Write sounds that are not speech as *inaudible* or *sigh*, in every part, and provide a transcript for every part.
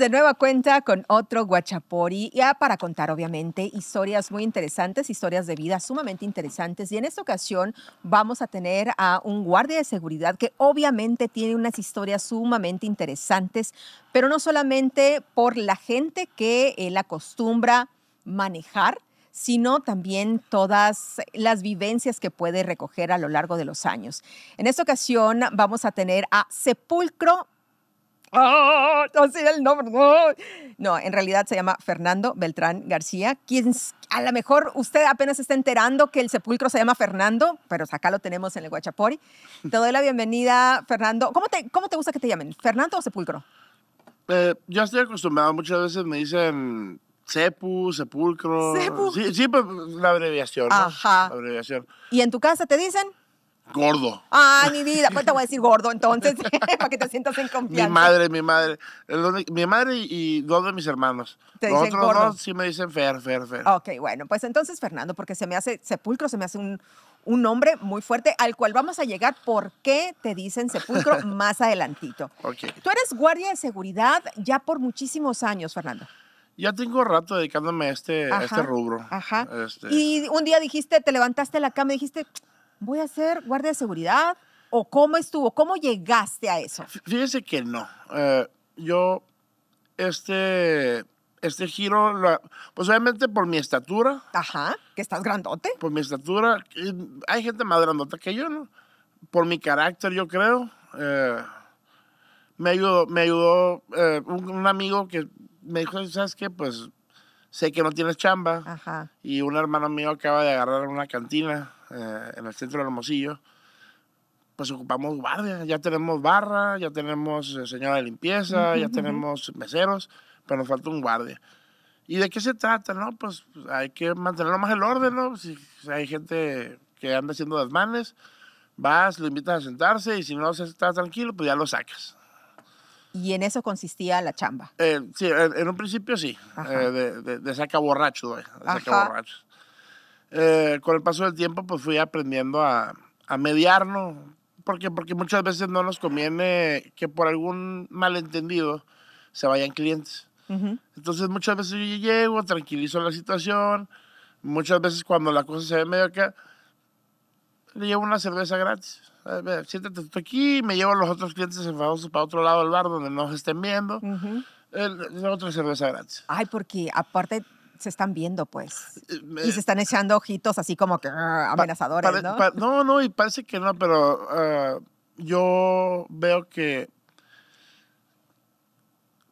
de nueva cuenta con otro Guachapori, ya ah, para contar obviamente historias muy interesantes, historias de vida sumamente interesantes. Y en esta ocasión vamos a tener a un guardia de seguridad que obviamente tiene unas historias sumamente interesantes, pero no solamente por la gente que él acostumbra manejar, sino también todas las vivencias que puede recoger a lo largo de los años. En esta ocasión vamos a tener a Sepulcro ¡Ah! No el nombre. No. en realidad se llama Fernando Beltrán García, quien a lo mejor usted apenas está enterando que el sepulcro se llama Fernando, pero acá lo tenemos en el Guachapori. Te doy la bienvenida, Fernando. ¿Cómo te, cómo te gusta que te llamen? ¿Fernando o sepulcro? Eh, ya estoy acostumbrado, muchas veces me dicen Sepu, sepulcro. ¿Sepu? Sí, pues, la abreviación. Ajá. La abreviación. ¿Y en tu casa te dicen? Gordo. ¡Ah, mi vida, pues te voy a decir gordo entonces, *laughs* para que te sientas en confianza. Mi madre, mi madre. mi madre y dos de mis hermanos. ¿Te Los otros dos sí me dicen Fer, Fer, Fer. Ok, bueno, pues entonces Fernando, porque se me hace sepulcro, se me hace un, un nombre muy fuerte al cual vamos a llegar por qué te dicen sepulcro *laughs* más adelantito. Ok. Tú eres guardia de seguridad ya por muchísimos años, Fernando. Ya tengo rato dedicándome a este, este rubro. Ajá. Este y un día dijiste, te levantaste la cama y dijiste, voy a ser guardia de seguridad? ¿O cómo estuvo? ¿Cómo llegaste a eso? Fíjese que no. Eh, yo, este, este giro, pues obviamente por mi estatura. Ajá, que estás grandote. Por mi estatura. Hay gente más grandota que yo, ¿no? Por mi carácter, yo creo. Eh, me ayudó, me ayudó eh, un, un, amigo que me dijo, ¿sabes qué? Pues sé que no tienes chamba. Ajá. Y un hermano mío acaba de agarrar una cantina eh, en el centro de Hermosillo, pues ocupamos guardia. Ya tenemos barra, ya tenemos eh, señora de limpieza, ya tenemos meseros, pero nos falta un guardia. ¿Y de qué se trata? No? Pues, pues hay que mantener más el orden, ¿no? Si hay gente que anda haciendo desmanes, vas, lo invitas a sentarse y si no se está tranquilo, pues ya lo sacas. ¿Y en eso consistía la chamba? Eh, sí, en, un principio sí, de, saca borracho, de saca borracho. Eh, con el paso del tiempo, pues fui aprendiendo a, a mediarnos. porque Porque muchas veces no nos conviene que por algún malentendido se vayan clientes. Entonces, muchas veces yo llego, tranquilizo la situación. Muchas veces, cuando la cosa se ve medio acá, le llevo una cerveza gratis. siéntate aquí, me llevo a los otros clientes enfadosos para otro lado del bar donde nos estén viendo. Uh otra cerveza gratis. Ay, porque aparte se están viendo, pues. Eh, y se están echando ojitos así como que ah, amenazadores, ¿no? no, no, y parece que no, pero ah, yo veo que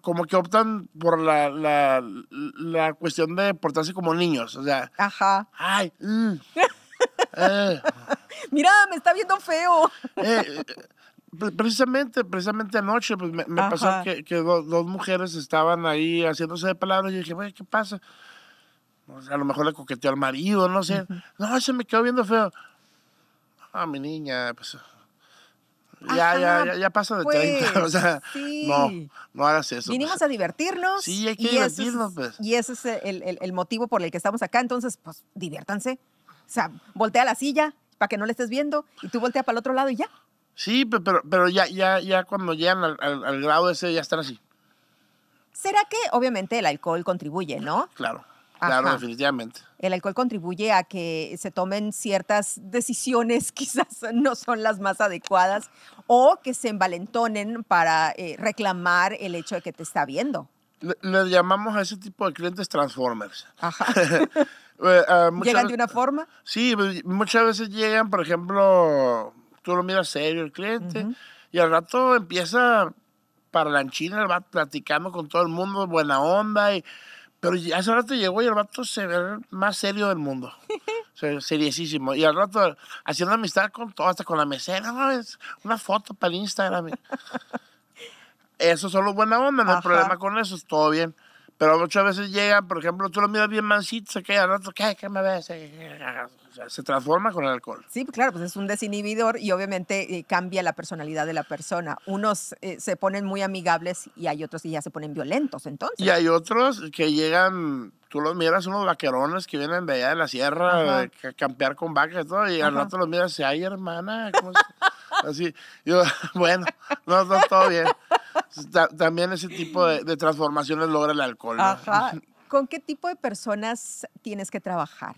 como que optan por la, la, cuestión de portarse como niños, o sea. Ajá. Ay, mm, *laughs* eh". Mira, me está viendo feo. Eh, precisamente, precisamente anoche, pues me, pasó que, dos, mujeres estaban ahí haciéndose de palabras y dije, güey, ¿qué pasa? a lo mejor le coqueteó al marido, no sé. No, se me quedó viendo feo. Ah, mi niña, pues. Ya, ya, ya, ya, pasa de 30. Pues, *laughs* o sea, no, no hagas eso. Vinimos pues. a divertirnos. Sí, hay que y divertirnos, pues. Y ese es el, motivo por el que estamos acá. Entonces, pues, diviértanse. O sea, voltea la silla para que no le estés viendo y tú voltea para el otro lado y ya. Sí, pero, pero ya, ya, ya cuando llegan al, al grado ese ya están así. ¿Será que obviamente el alcohol contribuye, no? Claro. Claro, definitivamente. El alcohol contribuye a que se tomen ciertas decisiones, *laughs* quizás no son las más adecuadas, o que se envalentonen para eh, reclamar el hecho de que te está viendo. Le, llamamos a ese tipo de clientes transformers. Ajá. *laughs* Ah, *laughs* ¿Llegan de una forma? Sí, pues, muchas veces llegan, por ejemplo, tú lo miras serio el cliente y al rato empieza para la va platicando con todo el mundo, buena onda y pero hace rato llegó y el vato se ve más serio del mundo. *laughs* seriosísimo Y al rato haciendo amistad con todo, hasta con la mesera, ¿no? Es una foto para el Instagram. *laughs* eso solo buena onda, no hay problema con eso, es todo bien. Pero muchas veces llegan, por ejemplo, tú lo miras bien mansito, se queda, rato, ¿qué, me ves? se transforma con el alcohol. Sí, pues, claro, pues es un desinhibidor y obviamente eh, cambia la personalidad de la persona. Unos eh, se ponen muy amigables y hay otros que ya se ponen violentos, entonces. Y hay otros que llegan, tú los miras, unos vaquerones que vienen de allá de la sierra, a campear con vacas y todo, y al rato los miras, ay, hermana, ¿cómo Así, yo, *laughs* bueno, no, no, todo bien. también ese tipo de, transformaciones logra el alcohol. Ajá. ¿Con qué tipo de personas tienes que trabajar?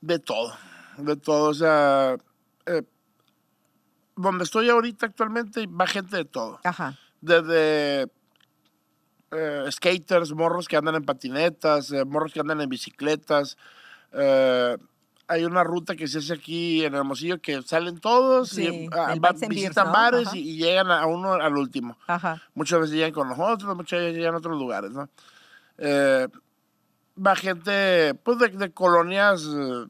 De todo, de todo. O sea, eh, donde estoy ahorita actualmente va gente de todo. Ajá. Desde eh, skaters, morros que andan en patinetas, eh, morros que andan en bicicletas, hay una ruta que se hace aquí en Hermosillo que salen todos y ah, van, visitan bares y, llegan a uno al último. Muchas veces llegan con nosotros, muchas veces llegan a otros lugares, ¿no? Eh, va gente pues de, colonias eh,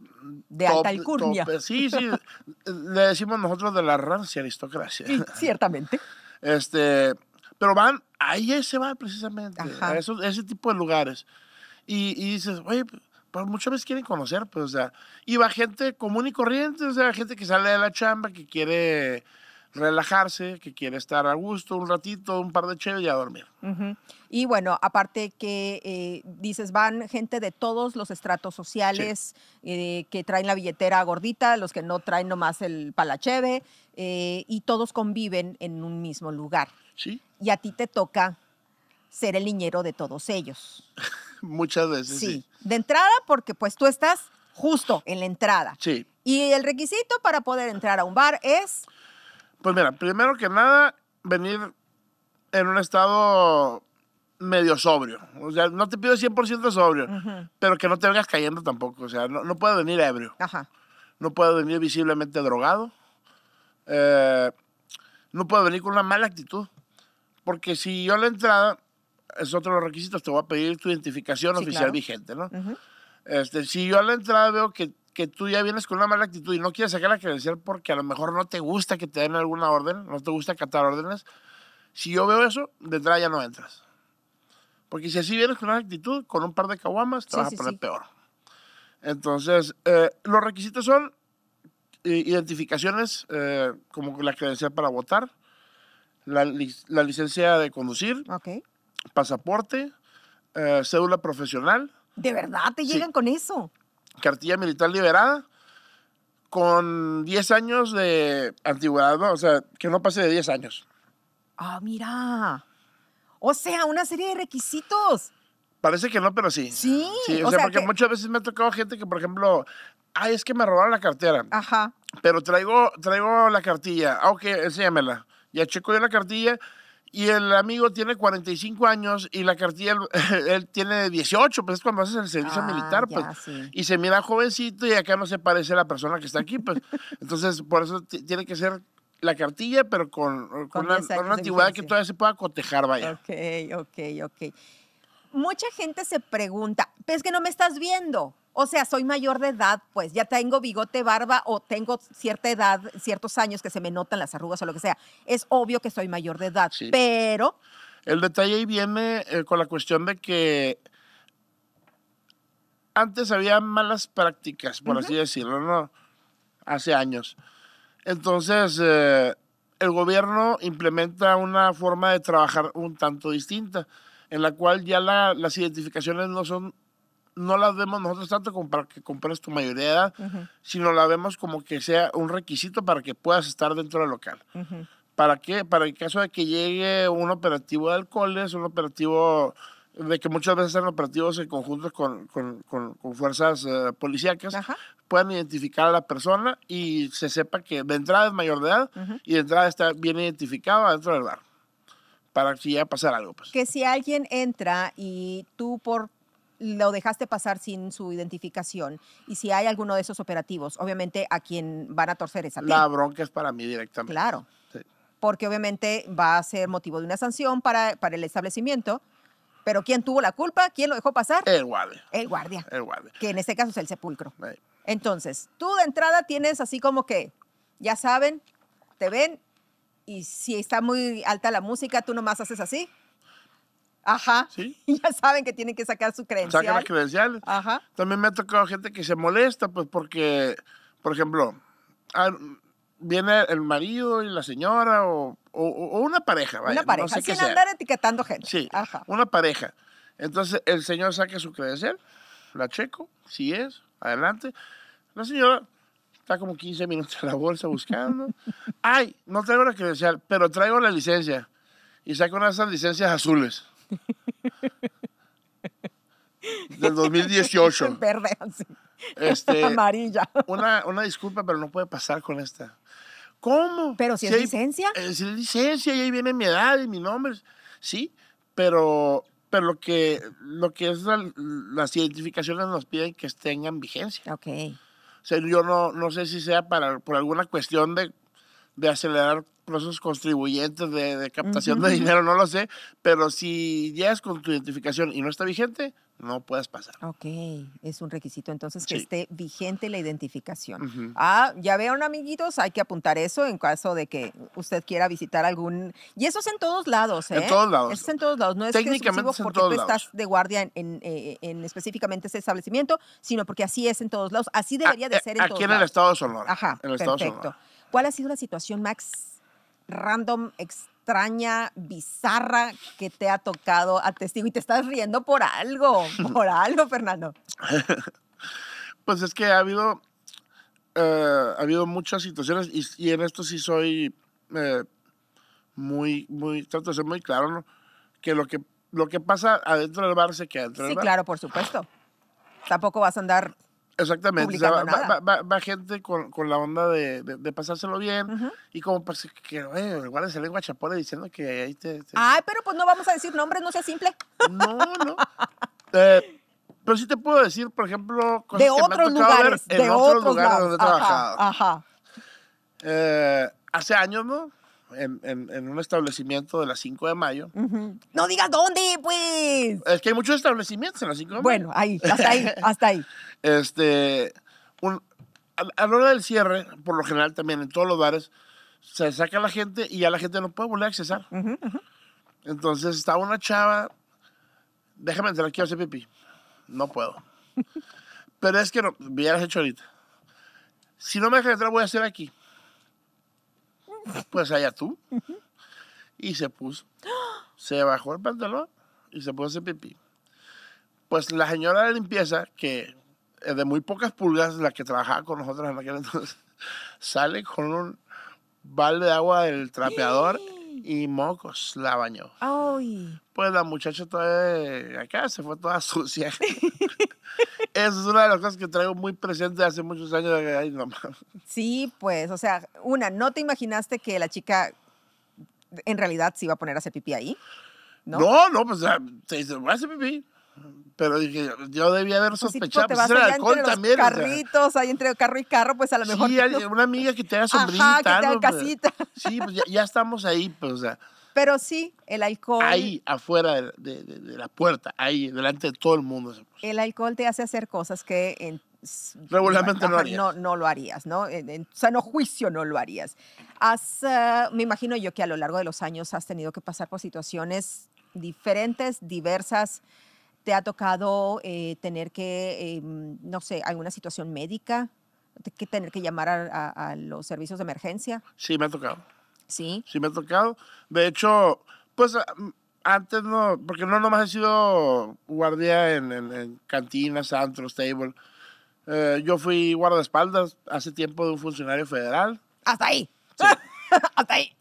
de top, alta Top. sí, sí. *laughs* le decimos nosotros de la rancia aristocracia. Sí, ciertamente. *laughs* Este, pero van, ahí se va precisamente, a esos, ese tipo de lugares. Y, y dices, oye, pues muchas veces quieren conocer, pues, o sea, y va gente común y corriente, o sea, gente que sale de la chamba, que quiere relajarse, que quiere estar a gusto un ratito, un par de cheve y a dormir. Y bueno, aparte que eh, dices, van gente de todos los estratos sociales eh, que traen la billetera gordita, los que no traen nomás el palacheve, eh, y todos conviven en un mismo lugar. Sí. Y a ti te toca ser el niñero de todos ellos. Muchas veces. Sí. De entrada, porque pues tú estás justo en la entrada. Sí. Y el requisito para poder entrar a un bar es. Pues mira, primero que nada, venir en un estado medio sobrio. O sea, no te pido 100% sobrio, pero que no te vengas cayendo tampoco. O sea, no, puedo venir ebrio. Ajá. No puedo venir visiblemente drogado. Eh, no puedo venir con una mala actitud. Porque si yo la entrada es otro de los requisitos, te voy a pedir tu identificación oficial vigente, ¿no? este, si yo a la entrada veo que, tú ya vienes con una mala actitud y no quieres sacar la credencial porque a lo mejor no te gusta que te den alguna orden, no te gusta acatar órdenes, si yo veo eso, de entrada ya no entras. Porque si así vienes con una actitud, con un par de caguamas, te vas a poner peor. Entonces, eh, los requisitos son eh, identificaciones eh, como la credencial para votar, la, licencia de conducir, okay pasaporte, eh, cédula profesional. ¿De verdad te llegan con eso? Cartilla militar liberada con 10 años de antigüedad, o sea, que no pase de 10 años. Ah, mira. O sea, una serie de requisitos. Parece que no, pero sí. Sí. o, sea, porque muchas veces me ha tocado gente que, por ejemplo, ay, es que me robaron la cartera. Ajá. Pero traigo, traigo la cartilla. Ah, ok, enséñamela. Ya checo yo la cartilla y el amigo tiene 45 años y la cartilla, *laughs* él, tiene 18, pues es cuando haces el servicio ah, militar, pues. Y se mira jovencito y acá no se parece a la persona que está aquí, pues. *laughs* Entonces, por eso tiene que ser la cartilla, pero con, con, una, antigüedad que todavía se pueda cotejar, vaya. Ok, ok, ok. Mucha gente se pregunta, es que no me estás viendo. O sea, soy mayor de edad, pues ya tengo bigote, barba o tengo cierta edad, ciertos años que se me notan las arrugas o lo que sea. Es obvio que soy mayor de edad, pero... El detalle ahí viene eh, con la cuestión de que antes había malas prácticas, por así decirlo, ¿no? Hace años. Entonces, eh, el gobierno implementa una forma de trabajar un tanto distinta, en la cual ya las identificaciones no son no las vemos nosotros tanto como para que compres tu mayoría de edad, sino la vemos como que sea un requisito para que puedas estar dentro del local. ¿Para qué? Para el caso de que llegue un operativo de alcoholes, un operativo de que muchas veces son operativos en conjunto con, fuerzas eh, policíacas, puedan identificar a la persona y se sepa que de entrada es mayor de edad y de entrada está bien identificado dentro del bar, para que ya pasar algo. Pues. Que si alguien entra y tú por lo dejaste pasar sin su identificación y si hay alguno de esos operativos, obviamente a quien van a torcer esa La bronca es para mí directamente. Claro. Porque obviamente va a ser motivo de una sanción para, para el establecimiento. Pero ¿quién tuvo la culpa? ¿Quién lo dejó pasar? El guardia. El guardia. Que en este caso es el sepulcro. Entonces, tú de entrada tienes así como que, ya saben, te ven y si está muy alta la música, tú nomás haces así Ajá. ¿Sí? *laughs* ya saben que tienen que sacar su credencial. Sacan las credenciales. Ajá. También me ha tocado gente que se molesta, pues porque, por ejemplo, ah, viene el marido y la señora o, una pareja, vaya. Una pareja, sin andar etiquetando gente. Sí, Ajá. una pareja. Entonces el señor saca su credencial, la checo, si es, adelante. La señora está como 15 minutos en la bolsa buscando. *laughs* Ay, no traigo la credencial, pero traigo la licencia. Y de esas licencias azules. Del 2018. *laughs* Este, Amarilla. *laughs* Una, disculpa, pero no puede pasar con esta. ¿Cómo? Pero si, es licencia. Eh, es licencia y ahí viene mi edad y mi nombre. Sí, pero, pero lo, que, lo que es las identificaciones nos piden que tengan vigencia. Ok. O sea, yo no, no sé si sea para, por alguna cuestión de, de acelerar procesos contribuyentes de, captación de dinero, no lo sé, pero si ya es con tu identificación y no está vigente, no puedes pasar. Ok, es un requisito entonces que esté vigente la identificación. Ah, ya vean amiguitos, hay que apuntar eso en caso de que usted quiera visitar algún... Y eso es en todos lados, En ¿eh? todos lados. es en todos lados, no es porque tú estás de guardia eh, eh, en, específicamente ese establecimiento, sino porque así es en todos lados, así ah, debería de ser en Aquí en el estado de Sonora. Ajá, en el Estado de Sonora. ¿Cuál ha sido la situación, Max, random, extraña, bizarra que te ha tocado a testigo? Y te estás riendo por algo, *laughs* por algo, Fernando. *laughs* pues es que ha habido, eh, ha habido muchas situaciones y, en esto sí soy eh, muy, muy, trato de ser muy claro, Que lo que, lo que pasa adentro del bar se queda adentro del bar. Sí, claro, por supuesto. Tampoco vas a andar Exactamente, va, gente con, con, la onda de, de, pasárselo bien y como parece pues, que bueno, igual esa lengua chapone diciendo que ahí te, ah, Ay, pero pues no vamos a decir nombres, no sea simple. No, no. Eh, pero sí te puedo decir, por ejemplo, de que otros lugares, en de otros, lugares donde he trabajado. Ajá. Eh, hace años, ¿no? en, un establecimiento de las 5 de mayo. No digas dónde, pues. Es que hay muchos establecimientos en las 5 de mayo. Bueno, ahí, hasta ahí, *laughs* hasta ahí. Este, a, la hora del cierre, por lo general también en todos los bares, se saca la gente y ya la gente no puede volver a accesar. Entonces estaba una chava, déjame entrar, aquí hacer pipí. No puedo. *laughs* Pero es que no, ya hecho ahorita. Si no me dejas entrar, voy a hacer aquí pues allá tú. Y se puso, se bajó el pantalón y se puso a pipí. Pues la señora de limpieza, que es de muy pocas pulgas, la que trabajaba con nosotros en aquel entonces, *laughs* sale con un balde de agua del trapeador y mocos la bañó. Pues la muchacha todavía acá se fue toda *laughs* sucia. Esa es una de las cosas que traigo muy presente hace muchos años. Sí, pues, o sea, una, ¿no te imaginaste que la chica en realidad se iba a poner a hacer pipí ahí? No, no, no pues se dice, voy a hacer pipí. Pero dije, yo debía haber pues, sospechado. Pues, sí, los carritos, ahí entre carro y carro, pues a lo mejor. Sí, una amiga que te haga *laughs* sombrita. Pues. casita. Sí, pues ya, ya, estamos ahí, pues, o sea. Pero sí, el alcohol. Ahí, afuera de, la puerta, ahí, delante de todo el mundo. El alcohol te hace hacer cosas que regularmente no, harías. No, lo harías, ¿no? En, sano juicio no lo harías. Has, ah, me imagino yo que a lo largo de los años has tenido que pasar por situaciones diferentes, diversas. ¿Te ha tocado eh, tener que, em, no sé, alguna situación médica? ¿Que tener que llamar a los servicios de emergencia? Sí, me ha tocado. Sí. Sí me ha tocado. De hecho, pues ah, antes no, porque no nomás he sido guardia en, cantinas, antros, table. Eh, yo fui guardaespaldas hace tiempo de un funcionario federal. Hasta ahí. *laughs* Hasta ahí.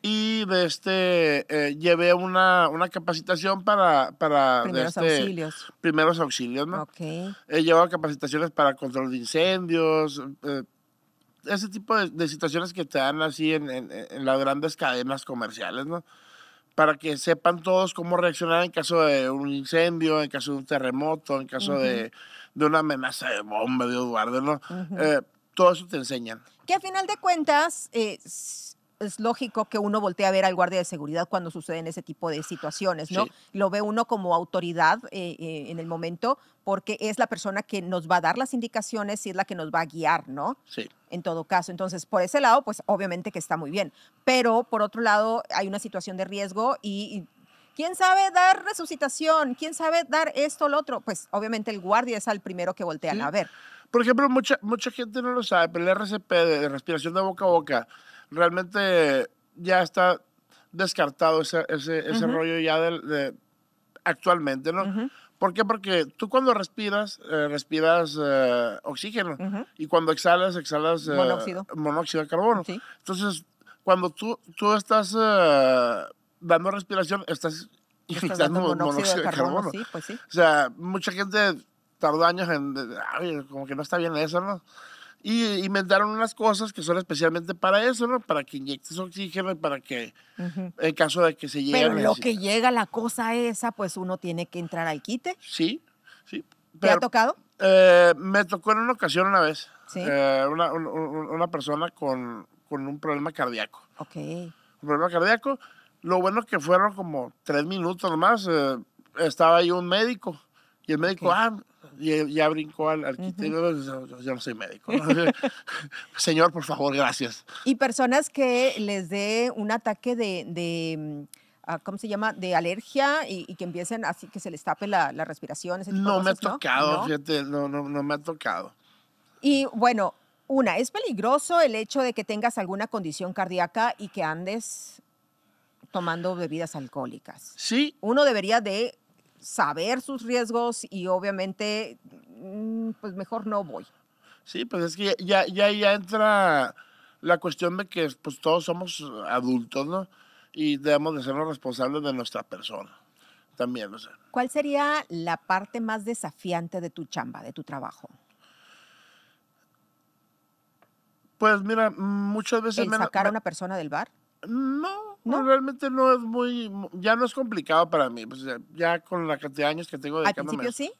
Y de este, eh, llevé una, una, capacitación para... para primeros este, auxilios. Primeros auxilios, ¿no? Ok. He llevado capacitaciones para control de incendios, eh, ese tipo de, de, situaciones que te dan así en, en, las grandes cadenas comerciales, ¿no? Para que sepan todos cómo reaccionar en caso de un incendio, en caso de un terremoto, en caso de, de, una amenaza de bomba, de Eduardo, ¿no? Eh, todo eso te enseñan. Que a final de cuentas, eh, es lógico que uno voltee a ver al guardia de seguridad cuando suceden ese tipo de situaciones, ¿no? Lo ve uno como autoridad eh, eh, en el momento porque es la persona que nos va a dar las indicaciones y es la que nos va a guiar, ¿no? Sí. En todo caso, entonces por ese lado, pues obviamente que está muy bien, pero por otro lado hay una situación de riesgo y, ¿Quién sabe dar resucitación? ¿Quién sabe dar esto, o lo otro? Pues obviamente el guardia es el primero que voltean a ver. Por ejemplo, mucha, mucha gente no lo sabe, pero el RCP de respiración de boca a boca realmente ya está descartado ese, ese, rollo ya de, actualmente, ¿no? Porque ¿Por qué? Porque tú cuando respiras, eh, respiras eh, oxígeno y cuando exhalas, exhalas eh, monóxido. de carbono. Entonces, cuando tú, tú estás dando respiración, estás inyectando monóxido, de, carbono. Sí, pues sí. O sea, mucha gente tarda años en, como que no está bien eso, ¿no? Y inventaron unas cosas que son especialmente para eso, ¿no? Para que inyectes oxígeno y para que, en caso de que se llegue. Pero lo que llega la cosa esa, pues uno tiene que entrar al quite. Sí, sí. ¿Te ha tocado? Eh, me tocó en una ocasión una vez. ¿Sí? Eh, una, una, persona con, un problema cardíaco. Ok. Un problema cardíaco. Lo bueno que fueron como tres minutos nomás. Eh, estaba ahí un médico. Y el médico, ah, ya, ya brincó al, arquitecto yo, no soy médico. *laughs* Señor, por favor, gracias. Y personas que les dé un ataque de, mm, ah, ¿cómo se llama? De alergia y, que empiecen así, que se les tape la, respiración. no, me ha tocado, ¿no? Fíjate, no, no me ha tocado. Y bueno, una, ¿es peligroso el hecho de que tengas alguna condición cardíaca y que andes tomando bebidas alcohólicas? Sí. Uno debería de saber sus riesgos y obviamente, mm, pues mejor no voy. Sí, pues es que ya, ya, ya entra la cuestión de que pues todos somos adultos, ¿no? Y debemos de los responsables de nuestra persona también, o ¿Cuál sería la parte más desafiante de tu chamba, de tu trabajo? Pues mira, muchas veces... me sacar a una persona del bar? No, ¿No? Pues, realmente no es muy, ya no es complicado para mí, pues ya, con la cantidad de años que tengo de ¿Al principio sí?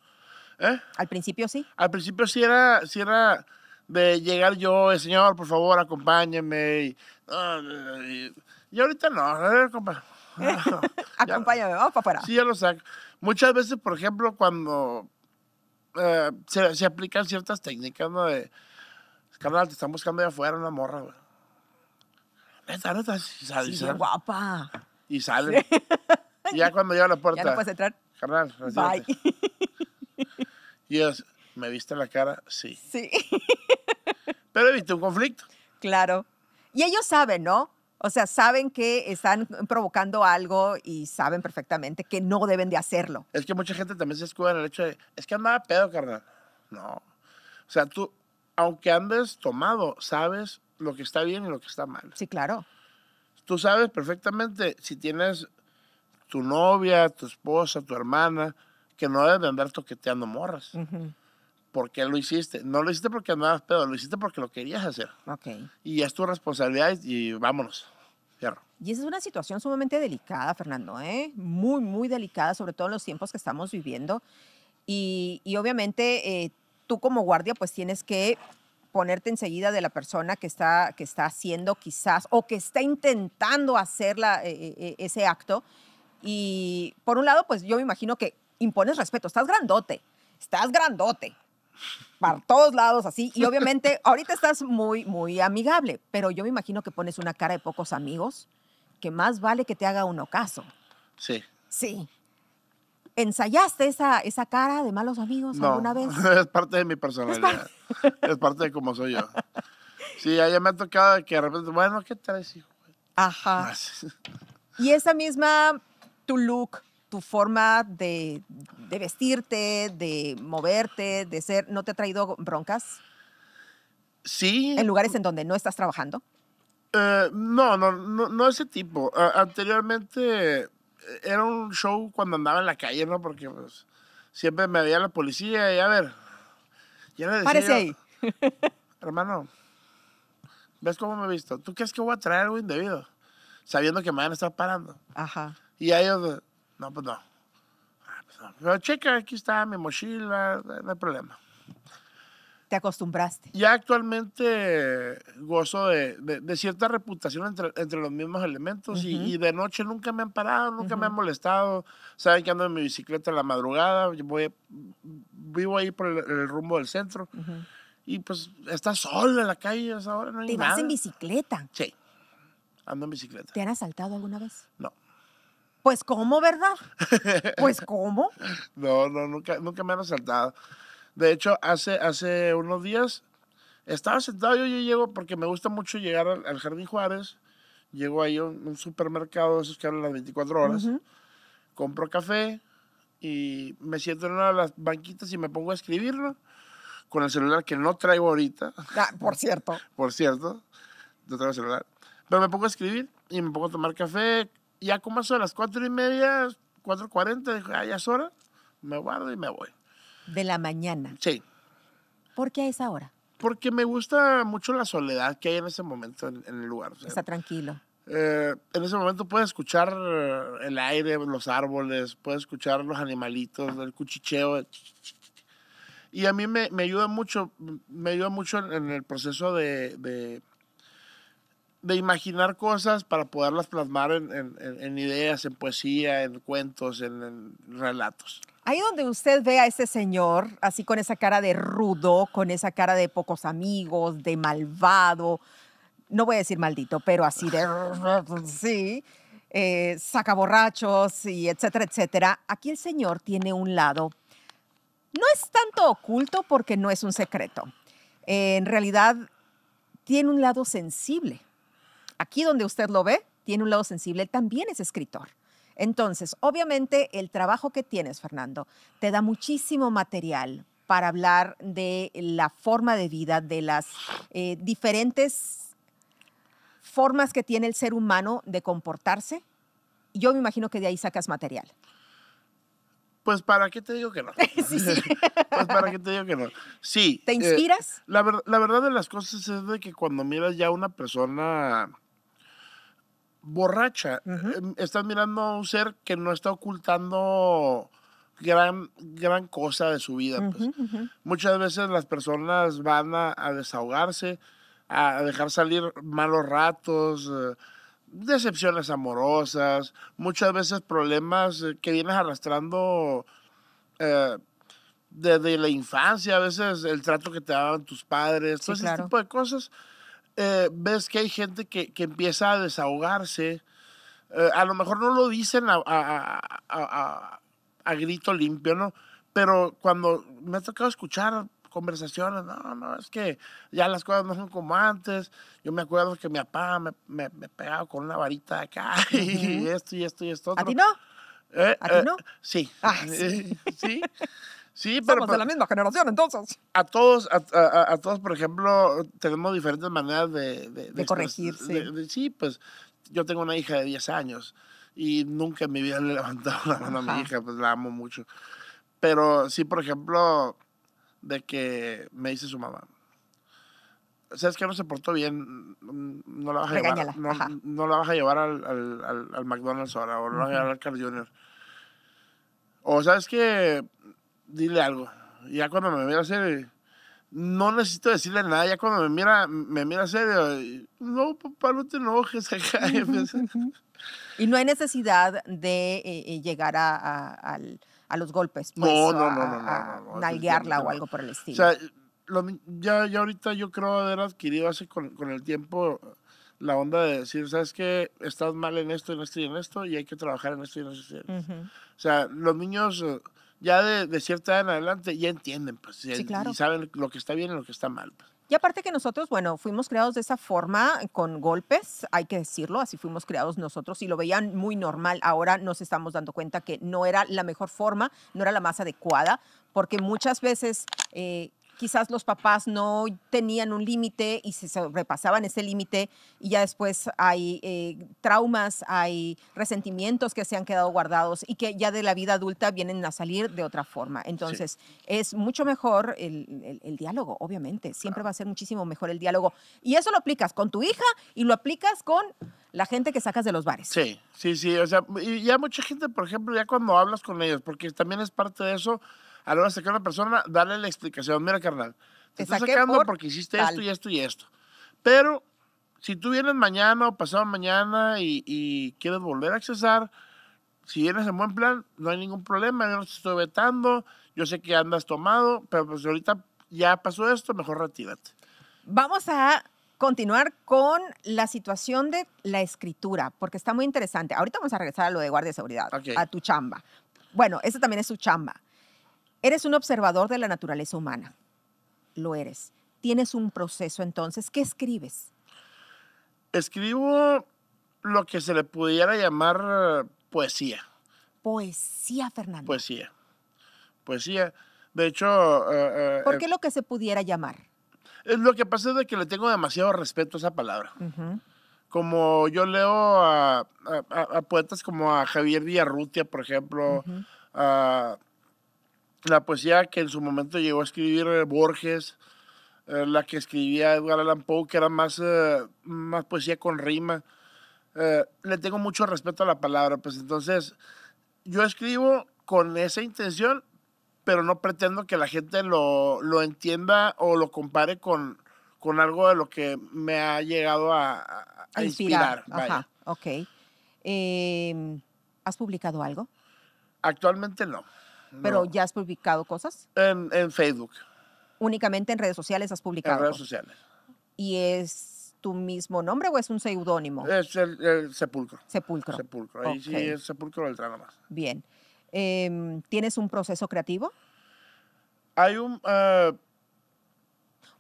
¿Eh? ¿Al principio sí? Al principio sí era, sí era de llegar yo, el eh, señor, por favor, acompáñeme. Y, y, ahorita no, *laughs* acompáñame. No, vamos para afuera. Sí, ya lo saco. Muchas veces, por ejemplo, cuando eh, se, aplican ciertas técnicas, ¿no? De, carnal, te están buscando allá afuera una morra, güey esta nota guapa. Y sale. ya cuando llega a la puerta. Ya no puedes entrar. Carnal, Bye. *laughs* Y ellos, ¿me viste la cara? Sí. Sí. *laughs* Pero evité un conflicto. Claro. Y ellos saben, ¿no? O sea, saben que están provocando algo y saben perfectamente que no deben de hacerlo. Es que mucha gente también se escuda en el hecho de, es que andaba pedo, carnal. No. O sea, tú, aunque andes tomado, sabes lo que está bien y lo que está mal. Sí, claro. Tú sabes perfectamente si tienes tu novia, tu esposa, tu hermana, que no debes de andar toqueteando morras. Porque ¿Por qué lo hiciste? No lo hiciste porque andabas pedo, lo hiciste porque lo querías hacer. Okay. Y es tu responsabilidad y, vámonos. Cierro. Y esa es una situación sumamente delicada, Fernando, ¿eh? Muy, muy delicada, sobre todo en los tiempos que estamos viviendo. Y, y obviamente eh, tú como guardia pues tienes que ponerte enseguida de la persona que está, que está haciendo quizás o que está intentando hacer eh, eh, ese acto. Y por un lado, pues yo me imagino que impones respeto, estás grandote, estás grandote, para todos lados así. Y obviamente ahorita estás muy, muy amigable, pero yo me imagino que pones una cara de pocos amigos, que más vale que te haga uno caso. Sí. Sí. ¿Ensayaste esa, esa cara de malos amigos alguna vez? *laughs* es parte de mi personalidad. Es parte, de cómo soy yo. Sí, ella me ha tocado que de repente, bueno, ¿qué traes, hijo? Ajá. y esa misma, tu look, tu forma de, vestirte, de moverte, de ser, ¿no te ha traído broncas? Sí. ¿En lugares en donde no estás trabajando? Eh, no, no, no, ese tipo. anteriormente era un show cuando andaba en la calle, ¿no? Porque pues, siempre me veía la policía y a ver, ya le decía. ahí. *laughs* Hermano, ¿ves cómo me he visto? ¿Tú crees que voy a traer algo indebido? Sabiendo que mañana van parando. Ajá. Y a ellos, no, pues, ah, pues no. Pero checa, aquí está mi mochila, no hay problema. Te acostumbraste. Ya actualmente gozo de, cierta reputación entre, los mismos elementos y, de noche nunca me han parado, nunca me han molestado. Saben que ando en mi bicicleta en la madrugada, voy, vivo ahí por el, rumbo del centro. Y pues está solo en la calle a esa hora, ¿Te vas en bicicleta? Sí, ando en bicicleta. ¿Te han asaltado alguna vez? No. Pues cómo, ¿verdad? *laughs* pues cómo. no, no, nunca, nunca me han asaltado. De hecho, hace, hace unos días estaba sentado, yo, llego porque me gusta mucho llegar al, Jardín Juárez. Llego ahí a un, supermercado, esos que hablan las 24 horas. Compro café y me siento en una de las banquitas y me pongo a escribirlo con el celular que no traigo ahorita. Ah, por cierto. *laughs* por cierto, no traigo celular. Pero me pongo a escribir y me pongo a tomar café. Ya como son las 4 y media, 4.40, dije, ah, ya es hora. Me guardo y me voy. De la mañana. Sí. ¿Por qué a esa hora? Porque me gusta mucho la soledad que hay en ese momento en, el lugar. Está tranquilo. Eh, en ese momento puedes escuchar eh, el aire, los árboles, puedes escuchar los animalitos, el cuchicheo. Y a mí me, ayuda mucho, me ayuda mucho en, el proceso de, de, imaginar cosas para poderlas plasmar en ideas, en poesía, en cuentos, en relatos. Ahí donde usted ve a ese señor, así con esa cara de rudo, con esa cara de pocos amigos, de malvado, no voy a decir maldito, pero así de... *laughs* sí, eh, saca borrachos y etcétera, etcétera. Aquí el señor tiene un lado, no es tanto oculto porque no es un secreto. en realidad, tiene un lado sensible. Aquí donde usted lo ve, tiene un lado sensible. también es escritor. Entonces, obviamente el trabajo que tienes, Fernando, te da muchísimo material para hablar de la forma de vida, de las eh, diferentes formas que tiene el ser humano de comportarse. Yo me imagino que de ahí sacas material. Pues para qué te digo que no. *laughs* sí, sí. *laughs* pues para qué te digo que no. Sí. ¿Te eh, inspiras? la, verdad de las cosas es de que cuando miras ya a una persona borracha. Em, estás mirando a un ser que no está ocultando gran, gran cosa de su vida. Pues. Muchas veces las personas van a, desahogarse, a dejar salir malos ratos, eh, decepciones amorosas, muchas veces problemas eh, que vienes arrastrando eh, desde la infancia, a veces el trato que te daban tus padres, todo ese tipo de cosas eh, ves que hay gente que, empieza a desahogarse. Eh, a lo mejor no lo dicen a, grito limpio, ¿no? Pero cuando me ha tocado escuchar conversaciones, no, no, es que ya las cosas no son como antes. Yo me acuerdo que mi papá me, me, pegaba con una varita acá *laughs* y esto y esto y esto. ¿A ti no? Eh, ¿A ti no? sí. Ah, sí. *laughs* Sí, pero. Somos de la misma generación, entonces. A todos, a, a, a todos por ejemplo, tenemos diferentes maneras de. De, de, corregirse. sí, pues yo tengo una hija de 10 años y nunca en mi vida le he levantado la mano a mi hija, pues la amo mucho. Pero sí, por ejemplo, de que me dice su mamá. ¿Sabes que no se portó bien? Mm, no la vas a llevar, no, no, la vas a llevar al, al, al, McDonald's ahora o la vas a llevar al Carl Jr. O sabes que dile algo. Ya cuando me mira serio, no necesito decirle nada. Ya cuando me mira, me mira serio, no, papá, no te enojes. *laughs* *laughs* y no hay necesidad de eh, eh, llegar a, los golpes. Pues, no, no, no, no, no, Nalguearla o algo por el estilo. O sea, ya, ahorita yo creo haber adquirido hace con, el tiempo la onda de decir, ¿sabes qué? Estás mal en esto, en esto y en esto, y hay que trabajar en esto y en esto. O sea, los niños eh, ya de, cierta edad en adelante ya entienden, pues, y saben lo que está bien y lo que está mal. Pues. Y aparte que nosotros, bueno, fuimos creados de esa forma, con golpes, hay que decirlo, así fuimos creados nosotros y lo veían muy normal. Ahora nos estamos dando cuenta que no era la mejor forma, no era la más adecuada, porque muchas veces eh, quizás los papás no tenían un límite y se sobrepasaban ese límite y ya después hay eh, traumas, hay resentimientos que se han quedado guardados y que ya de la vida adulta vienen a salir de otra forma. Entonces, es mucho mejor el, diálogo, obviamente. Siempre va a ser muchísimo mejor el diálogo. Y eso lo aplicas con tu hija y lo aplicas con la gente que sacas de los bares. Sí, sí, sí. O sea, y ya mucha gente, por ejemplo, ya cuando hablas con ellos, porque también es parte de eso a lo de sacar a una persona, dale la explicación. Mira, carnal, te, estás sacando porque hiciste esto y esto y esto. Pero si tú vienes mañana o pasado mañana y, quieres volver a accesar, si vienes en buen plan, no hay ningún problema, yo no te estoy vetando, yo sé que andas tomado, pero pues ahorita ya pasó esto, mejor retírate. Vamos a continuar con la situación de la escritura, porque está muy interesante. Ahorita vamos a regresar a lo de guardia de seguridad, a tu chamba. Bueno, esa también es su chamba. Eres un observador de la naturaleza humana. Lo eres. Tienes un proceso entonces. ¿Qué escribes? Escribo lo que se le pudiera llamar eh, poesía. Poesía, Fernando. Poesía. Poesía. De hecho... Eh, eh, ¿Por qué lo que se pudiera llamar? Lo que pasa es de que le tengo demasiado respeto a esa palabra. Como yo leo a, poetas como a Javier Villarrutia, por ejemplo, a la poesía que en su momento llegó a escribir eh, Borges, eh, la que escribía Edgar Allan Poe, que era más, eh, más poesía con rima. le tengo mucho respeto a la palabra, pues entonces yo escribo con esa intención, pero no pretendo que la gente lo, lo entienda o lo compare con, con algo de lo que me ha llegado a, inspirar. Ajá, ok. Em, ¿Has publicado algo? Actualmente no. ¿Pero ya has publicado cosas? En, Facebook. ¿Únicamente en redes sociales has publicado? En redes sociales. ¿Y es tu mismo nombre o es un seudónimo? Es el, Sepulcro. Sepulcro. Sepulcro. Ahí sí es Sepulcro trama más. Bien. Em, ¿Tienes un proceso creativo? Hay un... Uh,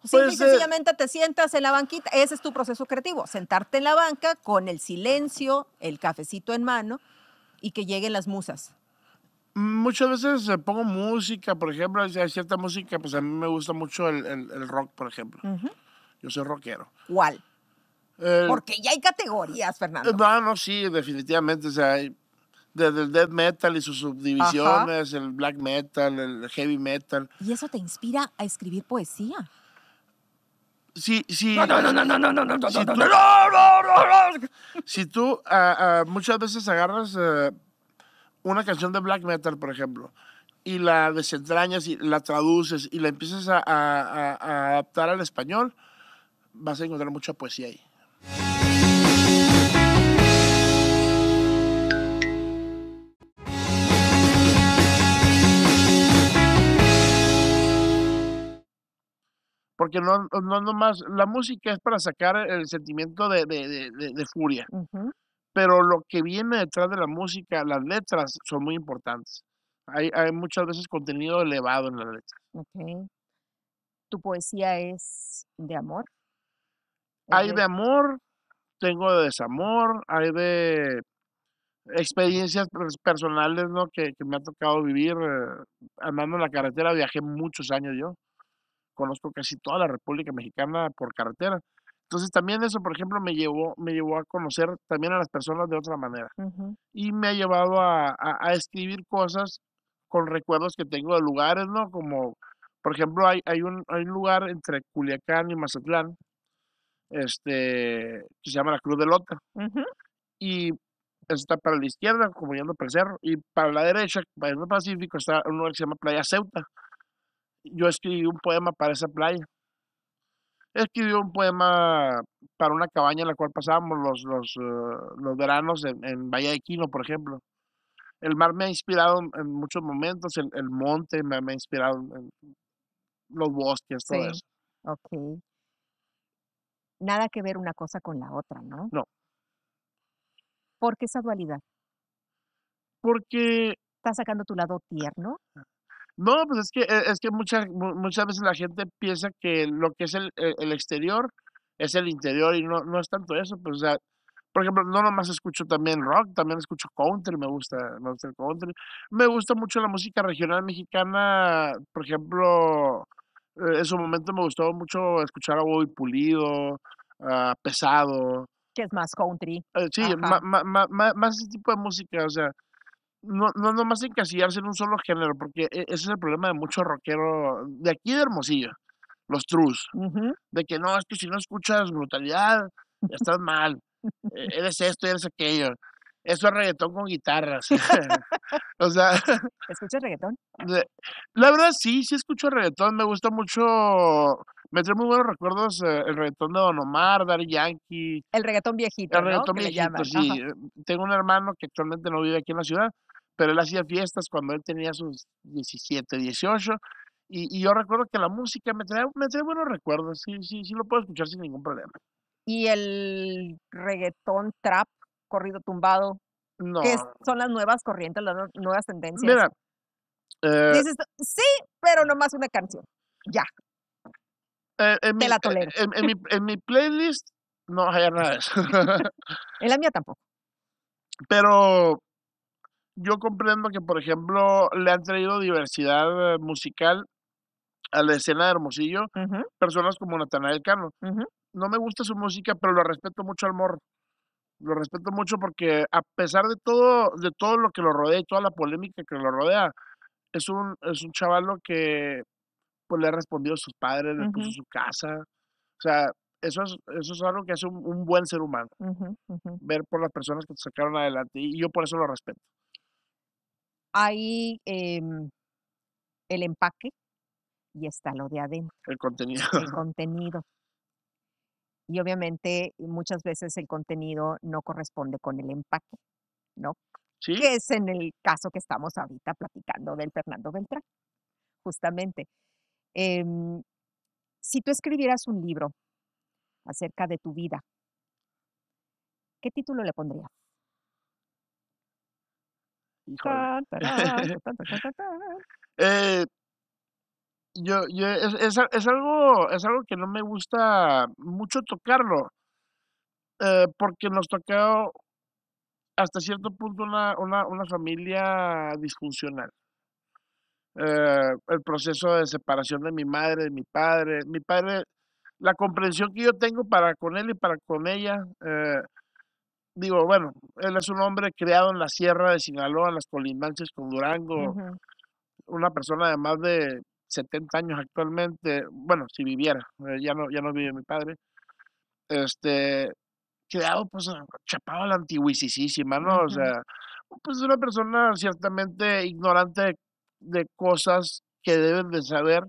sencillamente te sientas en la banquita. Ese es tu proceso creativo. Sentarte en la banca con el silencio, el cafecito en mano y que lleguen las musas muchas veces pongo música, por ejemplo, hay cierta música, pues a mí me gusta mucho el, rock, por ejemplo. Yo soy rockero. ¿Cuál? Porque ya hay categorías, Fernando. No, no, sí, definitivamente. hay, desde el death metal y sus subdivisiones, el black metal, el heavy metal. ¿Y eso te inspira a escribir poesía? Sí, sí. No, no, no, no, no, no, no, no, no, no, no, no, no, no, no, una canción de black metal, por ejemplo, y la desentrañas y la traduces y la empiezas a, adaptar al español, vas a encontrar mucha poesía ahí. porque no, no nomás, la música es para sacar el sentimiento de, furia pero lo que viene detrás de la música, las letras son muy importantes. Hay, muchas veces contenido elevado en las letras. ¿Tu poesía es de amor? Hay de amor, tengo de desamor, hay de experiencias personales ¿no? que, que me ha tocado vivir. Eh, andando en la carretera viajé muchos años yo. Conozco casi toda la República Mexicana por carretera. Entonces también eso, por ejemplo, me llevó, me llevó a conocer también a las personas de otra manera. Y me ha llevado a, a, escribir cosas con recuerdos que tengo de lugares, ¿no? Como, por ejemplo, hay, hay, un, hay un lugar entre Culiacán y Mazatlán, este, que se llama la Cruz de Lota. Y está para la izquierda, como yendo para el cerro, y para la derecha, para el Pacífico, está un lugar que se llama Playa Ceuta. Yo escribí un poema para esa playa escribió un poema para una cabaña en la cual pasábamos eh, los, veranos en, en, Bahía de Quino, por ejemplo. El mar me ha inspirado en muchos momentos, el, monte me, ha inspirado en los bosques, todo sí. eso. Ok. Nada que ver una cosa con la otra, ¿no? No. ¿Por qué esa dualidad? Porque... Estás sacando tu lado tierno no, pues es que, e, es que muchas muchas veces la gente piensa que lo que es el, e, el exterior es el interior y no, no es tanto eso. Pues, o sea, por ejemplo, no nomás escucho también rock, también escucho country, me gusta, me el country. Me gusta mucho la música regional mexicana, por ejemplo, eh, en su momento me gustó mucho escuchar a Bobby Pulido, a Pesado. Que es más country. Eh, sí, más ese tipo de música, o sea, no, no nomás encasillarse en un solo género, porque e, ese es el problema de muchos rockeros de aquí de Hermosillo, los trus, de que no, es que si no escuchas brutalidad, estás mal, e, *laughs* eres esto, eres aquello. Eso es reggaetón con guitarras. *laughs* o sea. *laughs* ¿Escuchas reggaetón? La verdad, sí, sí escucho reggaetón. Me gusta mucho. Me trae muy buenos recuerdos eh, el reggaetón de Don Omar, Daddy Yankee. El reggaetón viejito. El reggaetón viejito, sí. Eh, tengo un hermano que actualmente no vive aquí en la ciudad, pero él hacía fiestas cuando él tenía sus 17, 18. Y, yo recuerdo que la música me trae, buenos recuerdos, sí, sí, sí lo puedo escuchar sin ningún problema. ¿Y el reggaetón trap, corrido tumbado? No. ¿Qué son las nuevas corrientes, las nuevas tendencias? Mira. Eh Dices, sí, pero nomás una canción. Ya. Eh, eh, en mi, la *laughs* tolero. en, mi, playlist no hay nada de eso. en la mía tampoco. *laughs* Pero yo comprendo que, por ejemplo, le han traído diversidad eh, musical a la escena de Hermosillo, personas como Natanael Cano. No me gusta su música, pero lo respeto mucho al morro. Lo respeto mucho porque a pesar de todo, de todo lo que lo rodea y toda la polémica que lo rodea, es un, es un chavalo que pues le ha respondido a sus padres, le puso su casa. O sea, eso es, eso es algo que hace un, un buen ser humano. Ver por las personas que te sacaron adelante. Y yo por eso lo respeto hay em, el empaque y está lo de adentro. El contenido. El *laughs* contenido. Y obviamente muchas veces el contenido no corresponde con el empaque, ¿no? ¿Sí? Que es en el caso que estamos ahorita platicando del Fernando Beltrán, justamente. Em, si tú escribieras un libro acerca de tu vida, ¿qué título le pondrías? yo, yo es, algo, es algo que no me gusta mucho tocarlo, eh, porque nos tocó hasta cierto punto una, familia disfuncional. Eh, el proceso de separación de mi madre, de mi padre, mi padre, la comprensión que yo tengo para con él y para con ella, eh, digo, bueno, él es un hombre creado en la sierra de Sinaloa, en las colindancias con Durango, una persona de más de 70 años actualmente, bueno, si viviera, eh, ya no, ya no vive mi padre, este, creado pues chapado a la antiguisísima, ¿no? O sea, pues una persona ciertamente ignorante de, cosas que deben de saber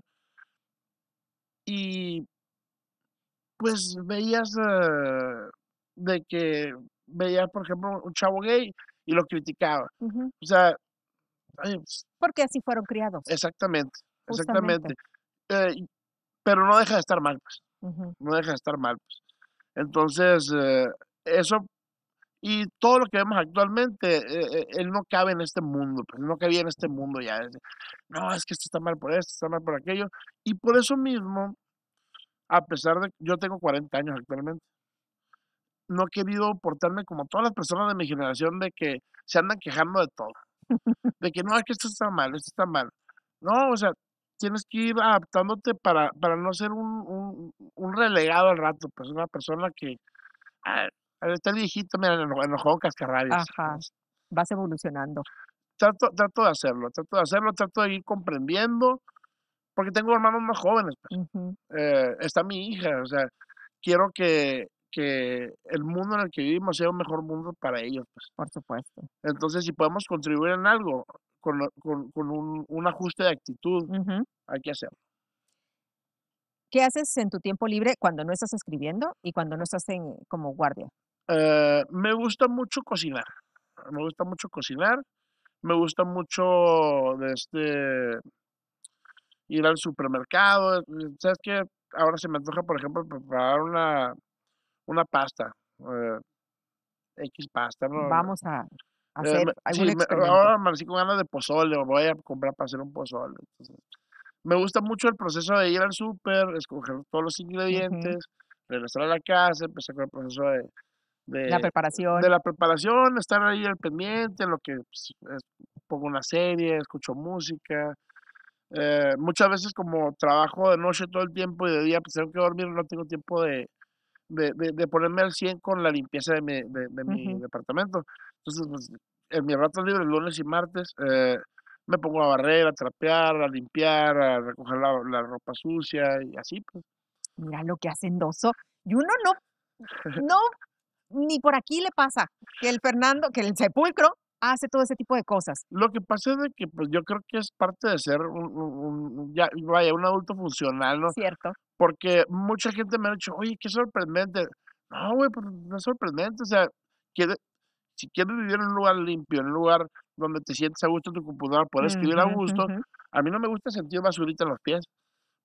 y pues veías eh, de que veía, por ejemplo, un chavo gay y lo criticaba. O sea... Pues Porque así fueron criados. Exactamente, exactamente. Eh, pero no deja de estar mal, pues. No deja de estar mal, pues. Entonces, eh, eso y todo lo que vemos actualmente, eh, él no cabe en este mundo, pues no cabía en este mundo ya. no, es que esto está mal por esto, está mal por aquello. Y por eso mismo, a pesar de que yo tengo 40 años actualmente, no he querido portarme como todas las personas de mi generación de que se andan quejando de todo. *laughs* De que no, es que esto está mal, esto está mal. No, o sea, tienes que ir adaptándote para, para no ser un, un, relegado al rato, pues una persona que ah, está viejito, mira, juegos cascarrabias. Ajá, vas evolucionando. Trato, trato de hacerlo, trato de hacerlo, trato de ir comprendiendo, porque tengo hermanos más jóvenes. Pues. Eh, está mi hija, o sea, quiero que que el mundo en el que vivimos sea un mejor mundo para ellos. Pues. Por supuesto. Entonces, si podemos contribuir en algo, con, un, ajuste de actitud, hay que hacerlo. ¿Qué haces en tu tiempo libre cuando no estás escribiendo y cuando no estás como guardia? Eh, me gusta mucho cocinar. Me gusta mucho cocinar. Me gusta mucho este, ir al supermercado. ¿Sabes qué? Ahora se me antoja, por ejemplo, preparar una, una pasta, eh, X pasta. Vamos a eh, hacer Ahora me nací con ganas de pozole, voy a comprar para hacer un pozole. me gusta mucho el proceso de ir al súper, escoger todos los ingredientes, regresar a la casa, empezar con el proceso de, la preparación. De la preparación, estar ahí al pendiente, lo que pues, pongo una serie, escucho música. Eh, muchas veces como trabajo de noche todo el tiempo y de día pues tengo que dormir, no tengo tiempo de, de, ponerme al 100 con la limpieza de mi, de, departamento. Entonces, pues, en mis ratos libres, lunes y martes, eh, me pongo a barrer, a trapear, a limpiar, a recoger la, ropa sucia y así. Pues. Mira lo que hacen dos. Y uno no, no, ni por aquí le pasa que el Fernando, que el sepulcro hace todo ese tipo de cosas. Lo que pasa es que pues, yo creo que es parte de ser un, un, un ya, vaya, un adulto funcional, ¿no? Cierto porque mucha gente me ha dicho, oye, qué sorprendente. No, güey, pues, no es sorprendente. O sea, si quieres vivir en un lugar limpio, en un lugar donde te sientes a gusto en tu computadora, puedes escribir a gusto. A mí no me gusta sentir basurita en los pies,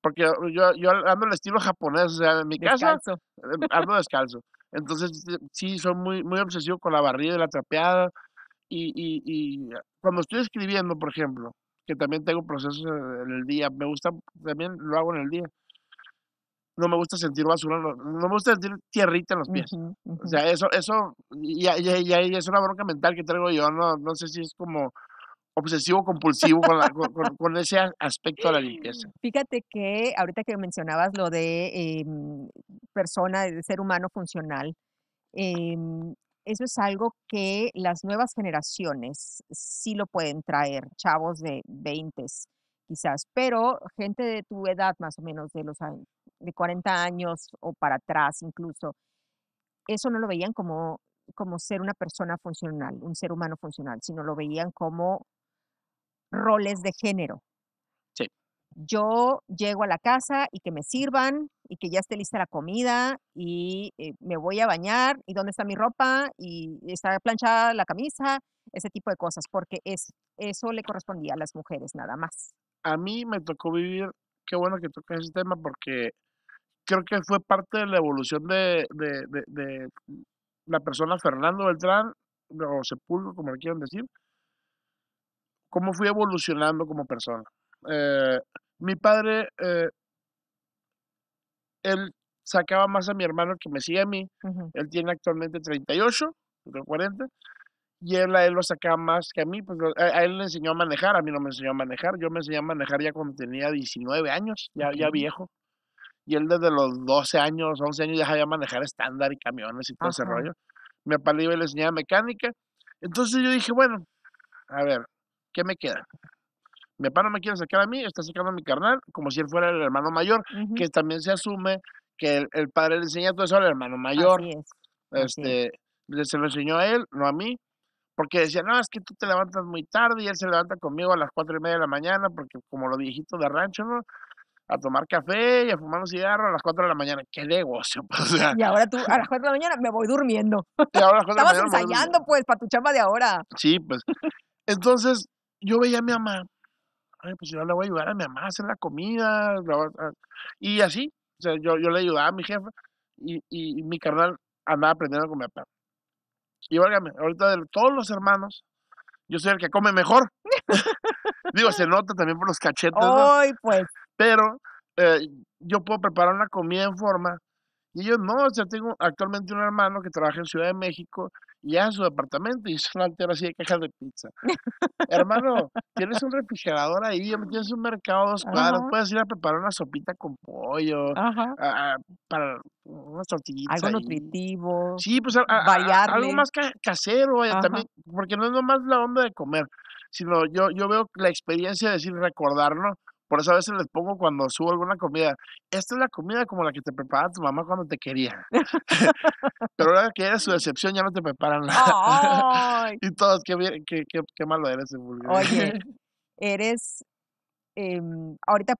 porque yo, yo ando el estilo japonés, o sea, en mi descalzo. casa em, ando descalzo. Entonces, sí, soy muy, muy obsesivo con la barrida y la trapeada. Y, y, y cuando estoy escribiendo, por ejemplo, que también tengo procesos en el día, me gusta, también lo hago en el día no me gusta sentir basura, no, me gusta sentir tierrita en los pies. O sea, eso, eso, es una bronca mental que traigo yo, no, no sé si es como obsesivo compulsivo con, ese aspecto de la limpieza. *laughs* Fíjate que ahorita que mencionabas lo de em, persona, de ser humano funcional, em, eso es algo que las nuevas generaciones sí lo pueden traer, chavos de 20 quizás, pero gente de tu edad más o menos, de los años de 40 años o para atrás incluso, eso no lo veían como, como ser una persona funcional, un ser humano funcional, sino lo veían como roles de género. Sí. Yo llego a la casa y que me sirvan y que ya esté lista la comida y eh, me voy a bañar y dónde está mi ropa y está planchada la camisa, ese tipo de cosas, porque es, eso le correspondía a las mujeres nada más. A mí me tocó vivir, qué bueno que toques ese tema porque creo que fue parte de la evolución de, de, la persona Fernando Beltrán, o Sepulcro, como le quieran decir, cómo fui evolucionando como persona. Eh, mi padre, eh, él sacaba más a mi hermano que me sigue a mí. Él tiene actualmente 38, 40, y él a él lo sacaba más que a mí. Pues, a, él le enseñó a manejar, a mí no me enseñó a manejar. Yo me enseñé a manejar ya cuando tenía 19 años, ya, ya viejo y él desde los 12 años, 11 años ya sabía manejar estándar y camiones y todo ese rollo. Mi papá le y le enseñaba mecánica. Entonces yo dije, bueno, a ver, ¿qué me queda? Mi papá no me quiere sacar a mí, está sacando a mi carnal, como si él fuera el hermano mayor, que también se asume que el, padre le enseña todo eso al hermano mayor. Este, Se lo enseñó a él, no a mí, porque decía, no, es que tú te levantas muy tarde y él se levanta conmigo a las cuatro y media de la mañana, porque como los viejitos de rancho, ¿no? a tomar café y a fumar un cigarro a las 4 de la mañana. ¡Qué negocio! *laughs* y ahora tú, a las 4 de la mañana me voy durmiendo. Y ahora ensayando, pues, para tu chamba de ahora. Sí, pues. Entonces, yo veía a mi mamá. Ay, pues yo le voy a ayudar a mi mamá a hacer la comida. Ah, y así. O sea, yo, le ayudaba a mi jefa. Y, mi carnal andaba aprendiendo con mi papá. Y válgame, ahorita de todos los hermanos, yo soy el que come mejor. *laughs* Digo, se nota también por los cachetes. Ay, pues pero eh, yo puedo preparar una comida en forma. Y ellos no, o sea, tengo actualmente un hermano que trabaja en Ciudad de México y en su departamento y es una altera así de cajas de pizza. hermano, tienes un refrigerador ahí, tienes un mercado dos cuadros, puedes ir a preparar una sopita con pollo, para unas tortillitas. Algo nutritivo. Sí, pues, algo más casero, eh, también, porque no es nomás la onda de comer, sino yo, yo veo la experiencia de decir recordarlo por eso a veces les pongo cuando subo alguna comida, esta es la comida como la que te preparaba tu mamá cuando te quería. *laughs* Pero ahora que era su *laughs* decepción ya no te preparan nada. *laughs* y todos, qué, qué, qué, malo eres, Oye, eres, em, ahorita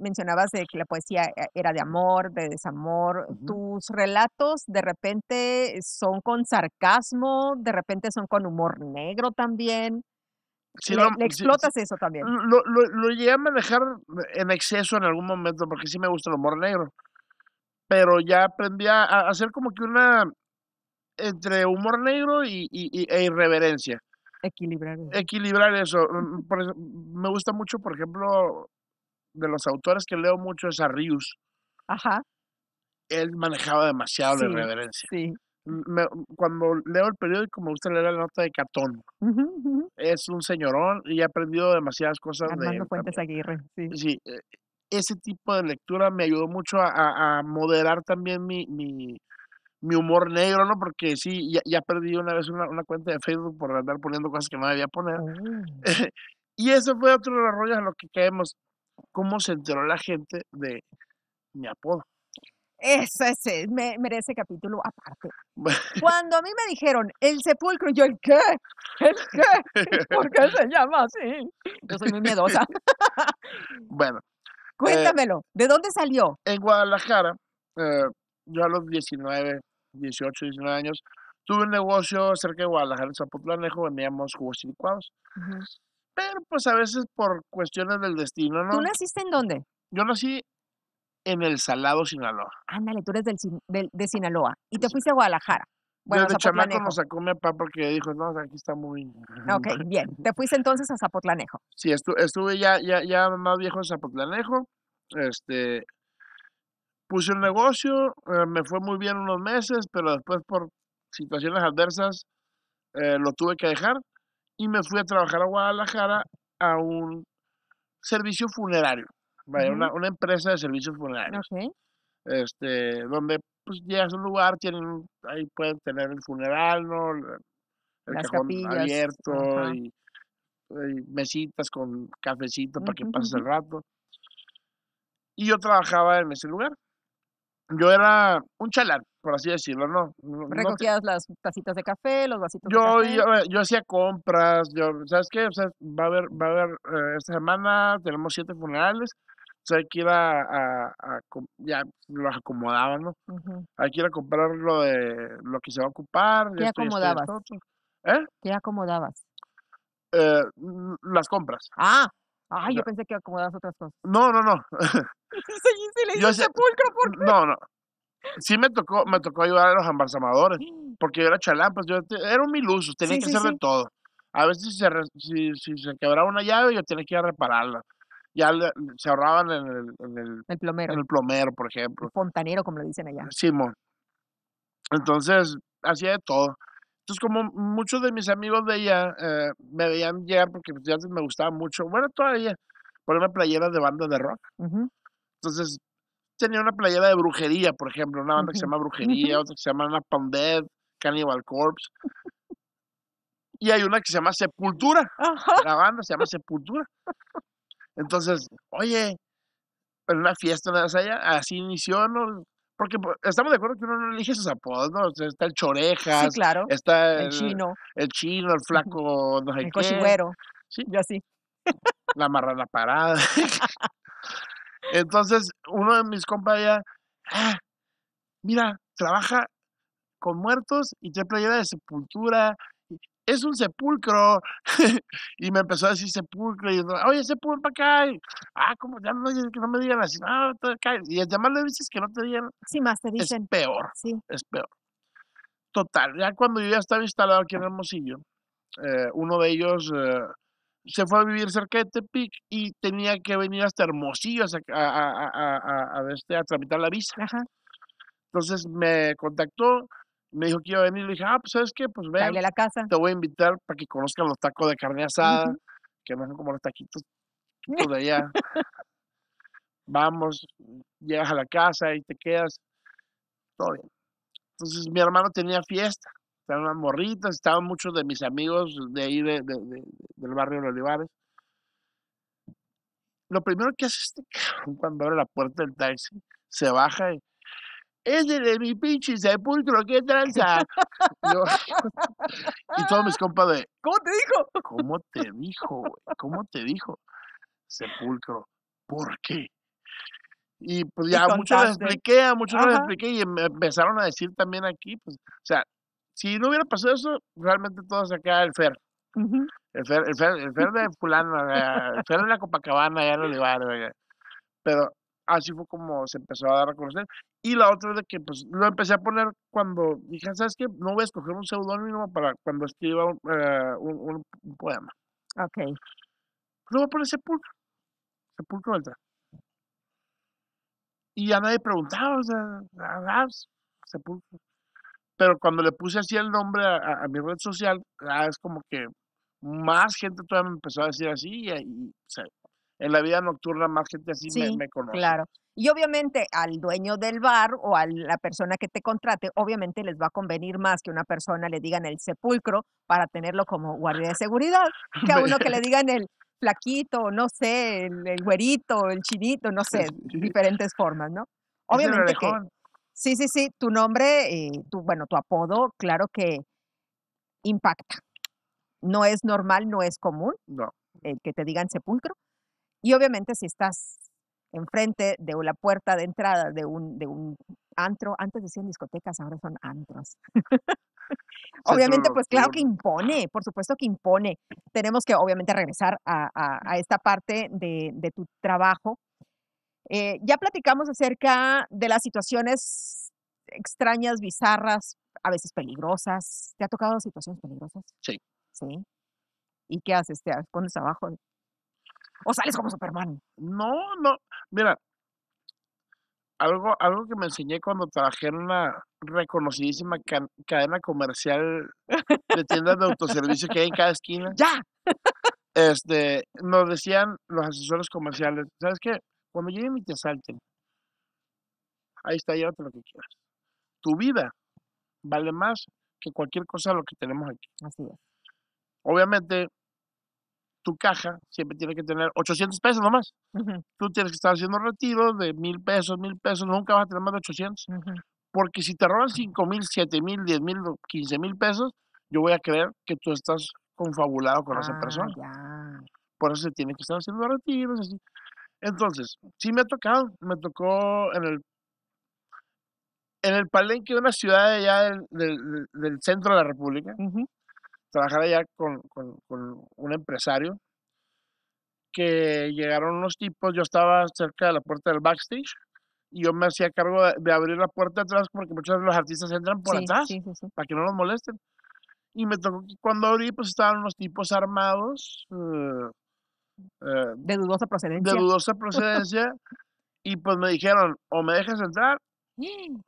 mencionabas de que la poesía eh, era de amor, de desamor. Tus relatos de repente son con sarcasmo, de repente son con humor negro también. Si explotas eso también. Lo, lo, llegué a manejar en exceso en algún momento, porque sí me gusta el humor negro. Pero ya aprendí a, hacer como que una. entre humor negro y, y, e irreverencia. Equilibrar. Equilibrar eso. Mm, por, me gusta mucho, por ejemplo, de los autores que leo mucho es a Rius. Ajá. Él manejaba demasiado la irreverencia. Sí cuando leo el periódico me gusta leer la nota de Catón. Es un señorón y he aprendido demasiadas cosas Armando Aguirre, eh, ese tipo de lectura me ayudó mucho a, moderar también mi, humor negro, ¿no? Porque sí, ya, perdí una vez una, cuenta de Facebook por andar poniendo cosas que no debía poner. Oh. *laughs* y eso fue otro de los rollos en los que caemos. ¿Cómo se enteró la gente de mi apodo? Eso es, eh, me, merece capítulo aparte. *laughs* Cuando a mí me dijeron el sepulcro, yo el qué, el qué, ¿por qué se llama así? Yo soy muy miedosa. *laughs* Bueno. Eh, Cuéntamelo, ¿de dónde salió? En Guadalajara, eh, yo a los 19, 18, 19 años, tuve un negocio cerca de Guadalajara, en Zapotlanejo, vendíamos jugos y licuados. Pero pues a veces por cuestiones del destino, ¿no? ¿Tú naciste en dónde? Yo nací en el Salado Sinaloa. Ándale, tú eres del, de Sinaloa y te fuiste a Guadalajara. Bueno, Desde chamaco nos sacó mi papá porque dijo, no, aquí está muy... *laughs* Ok, bien. ¿Te fuiste entonces a Zapotlanejo? Sí, estuve, ya, ya, más viejo en Zapotlanejo. Este, puse un negocio, eh, me fue muy bien unos meses, pero después por situaciones adversas eh, lo tuve que dejar y me fui a trabajar a Guadalajara a un servicio funerario una, empresa de servicios funerarios. Este, donde pues llegas a un lugar, tienen, ahí pueden tener el funeral, ¿no? El, abierto y, mesitas con cafecito para que pases el rato. Y yo trabajaba en ese lugar yo era un chalán, por así decirlo, ¿no? Recogías las tacitas de café, los vasitos yo, de café. Yo, yo hacía compras, yo, ¿sabes qué? va a haber, va a haber, eh, esta semana tenemos siete funerales, hay que ir a, ya los acomodaban, ¿no? Hay que ir a comprar lo de lo que se va a ocupar. ¿Qué acomodabas? ¿Eh? ¿Qué acomodabas? Eh, mm, las compras. Ah, yo pensé que acomodabas otras cosas. No, no, no. se *laughs* sepulcro, *laughs* ¿por No, no. Sí me tocó, me tocó ayudar a los embalsamadores, *gasps* porque yo era chalán, pues, yo era un miluso, tenía que saber todo. A veces si se, si se quebraba una llave, yo tenía que ir a repararla ya se ahorraban en el, en el, plomero. En el plomero, por ejemplo. El fontanero, como lo dicen allá. Simón. Entonces, hacía de todo. Entonces, como muchos de mis amigos de allá eh, me veían llegar porque pues, ya me gustaba mucho, bueno, todavía, una playera de banda de rock. Entonces, tenía una playera de brujería, por ejemplo, una banda que se llama Brujería, otra que se llama Ana Cannibal Corpse. Y hay una que se llama Sepultura. La banda se llama Sepultura. Entonces, oye, en una fiesta, de o allá así inició, ¿no? Porque pues, estamos de acuerdo que uno no elige sus apodos, ¿no? está el choreja, claro. Está el, chino. El chino, el flaco, no sé el cochigüero. Sí. Yo así. La marrana parada. *laughs* Entonces, uno de mis compas ya, ah, mira, trabaja con muertos y te playera de sepultura es un sepulcro. *laughs* y me empezó a decir sepulcro. Y oye, sepulcro para acá. ah, como ya no, que no me digan así. y además le dices que no te digan. Sí, más te dicen. Es peor. Sí. Es peor. Total, ya cuando yo ya estaba instalado aquí en Hermosillo, eh, uno de ellos eh, se fue a vivir cerca de Tepic y tenía que venir hasta Hermosillo a, a, a, a este, tramitar la visa. Entonces me contactó, me dijo que iba a venir. Le dije, ah, pues sabes qué, pues ven. a la casa. Te voy a invitar para que conozcan los tacos de carne asada, que no son como los taquitos, pues, de allá. *laughs* Vamos, llegas a la casa y te quedas. Todo bien. Entonces mi hermano tenía fiesta, estaban unas morritas, estaban muchos de mis amigos de ahí del barrio de Olivares. Lo primero que hace este cuando abre la puerta del taxi, se baja y ese de mi pinche sepulcro, qué tranza. Yo, *laughs* y todos mis compas de. ¿Cómo te dijo? ¿Cómo te dijo, ¿Cómo te dijo? Sepulcro. ¿Por qué? Y pues ya muchos les expliqué, a muchos les expliqué y empezaron a decir también aquí, pues, o sea, si no hubiera pasado eso, realmente todos acá el Fer. el, fer el, fer el, Fer, de fulano, el Fer de la Copacabana, ya no le va, pero así fue como se empezó a dar a conocer. Y la otra de que pues lo empecé a poner cuando dije, ¿sabes qué? No voy a escoger un seudónimo para cuando escriba un, eh, poema. Ok. Pues, lo voy a poner Sepulcro. Sepulcro Beltrán. Y ya nadie preguntaba, o sea, ah, ah, Sepulcro. Pero cuando le puse así el nombre a, mi red social, es como que más gente todavía me empezó a decir así y, y en la vida nocturna más gente así me, conoce. Claro. Y obviamente al dueño del bar o a la persona que te contrate, obviamente les va a convenir más que una persona le digan el sepulcro para tenerlo como guardia de seguridad, *laughs* que a uno que le digan el flaquito, no sé, el, güerito, el chinito, no sé, *laughs* diferentes formas, ¿no? Obviamente que... Sí, sí, sí, tu nombre, eh, bueno, tu apodo, claro que impacta. No es normal, no es común no. que te digan sepulcro, y obviamente si estás enfrente de la puerta de entrada de un, de un antro, antes decían discotecas, ahora son antros. obviamente, pues claro que impone, por supuesto que impone. Tenemos que obviamente regresar a, esta parte de, tu trabajo. Eh, ya platicamos acerca de las situaciones extrañas, bizarras, a veces peligrosas. ¿Te ha tocado situaciones peligrosas? Sí. Sí. ¿Y qué haces? ¿Te pones abajo o sales como Superman. No, no. Mira, algo, algo que me enseñé cuando trabajé en una reconocidísima cadena comercial de tiendas de autoservicio que hay en cada esquina. *laughs* ¡Ya! Este, nos decían los asesores comerciales, ¿sabes qué? Cuando lleguen y te asalten, ahí está, llévate lo que quieras. Tu vida vale más que cualquier cosa lo que tenemos aquí. Así es. Obviamente, tu caja siempre tiene que tener 800 pesos nomás. Tú tienes que estar haciendo retiros de mil pesos, mil pesos, nunca vas a tener más de 800. Porque si te roban 5 mil, 7 mil, 10 mil, 15 mil pesos, yo voy a creer que tú estás confabulado con esa ah, persona. Por eso se tiene que estar haciendo retiros, Entonces, sí me ha tocado, me tocó en el en el palenque de una ciudad allá del, del, centro de la República, trabajar allá con, un empresario que llegaron unos tipos, yo estaba cerca de la puerta del backstage y yo me hacía cargo de, abrir la puerta atrás porque muchas veces los artistas entran por atrás para que no los molesten. Y me tocó que cuando abrí, pues estaban unos tipos armados. Eh, eh, de dudosa procedencia. De dudosa procedencia. y pues me dijeron, o me dejas entrar *gasps*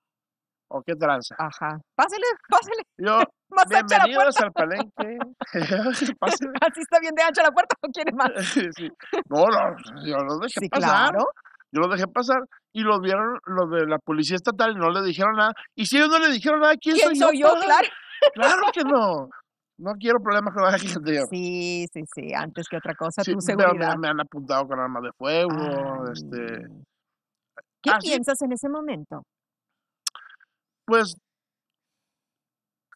o qué tranza. Ajá. Pásale, *laughs* pásale. Yo, más Bienvenidos al palenque. *laughs* *laughs* ¿Así está bien de ancha la puerta o quiere más? *laughs* Sí. No, no, yo lo dejé sí, pasar. Claro. Yo lo dejé pasar y lo vieron los de la policía estatal y no le dijeron nada. Y si ellos no le dijeron nada, ¿quién, ¿Quién soy, yo? claro. claro que no. No quiero problemas con la gente. Sí, sí, sí, antes que otra cosa, tú tu seguridad. Pero me, han apuntado con armas de fuego, este... ¿Qué ah, piensas en ese momento? Pues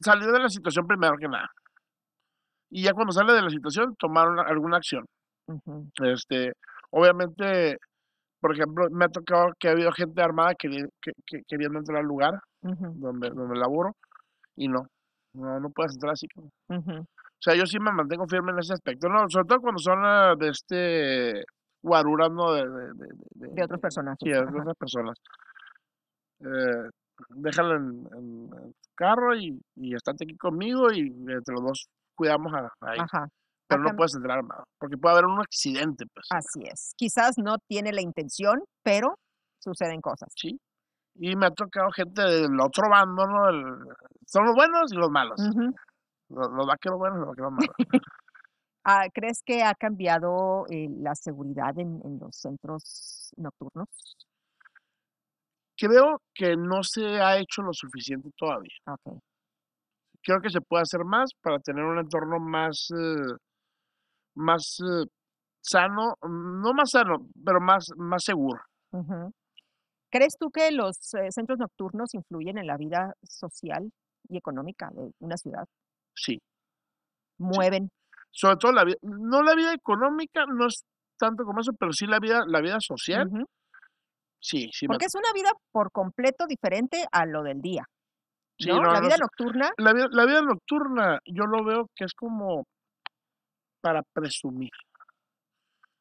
salir de la situación primero que nada. Y ya cuando sale de la situación, tomaron alguna acción. este, obviamente, por ejemplo, me ha tocado que ha habido gente armada que, que, queriendo entrar al lugar donde, donde laboro y no, no, no puedes entrar así. O sea, yo sí me mantengo firme en ese aspecto, no, sobre todo cuando son ah, de este guarurando de, de, de, de, Sí, de otras personas. Eh, déjalo en, carro y, y estate aquí conmigo y entre los dos cuidamos a, Pero no puedes entrar armado, porque puede haber un accidente. Pues. Así es. Quizás no tiene la intención, pero suceden cosas. Sí. Y me ha tocado gente del otro bando, ¿no? son los buenos y los malos. los, buenos y los vaqueros malos. *laughs* Ah, ¿Crees que ha cambiado eh, la seguridad en, en los centros nocturnos? creo que no se ha hecho lo suficiente todavía. Creo que se puede hacer más para tener un entorno más, eh, más eh, sano, mm, no más sano, pero más, más seguro. ¿Crees tú que los eh, centros nocturnos influyen en la vida social y económica de una ciudad? Sí. Mueven. Sobre todo la vida, no la vida económica, no es tanto como eso, pero sí la vida, la vida social. Sí, sí. Porque es una vida por completo diferente a lo del día. la vida nocturna. La vida, nocturna yo lo veo que es como para presumir.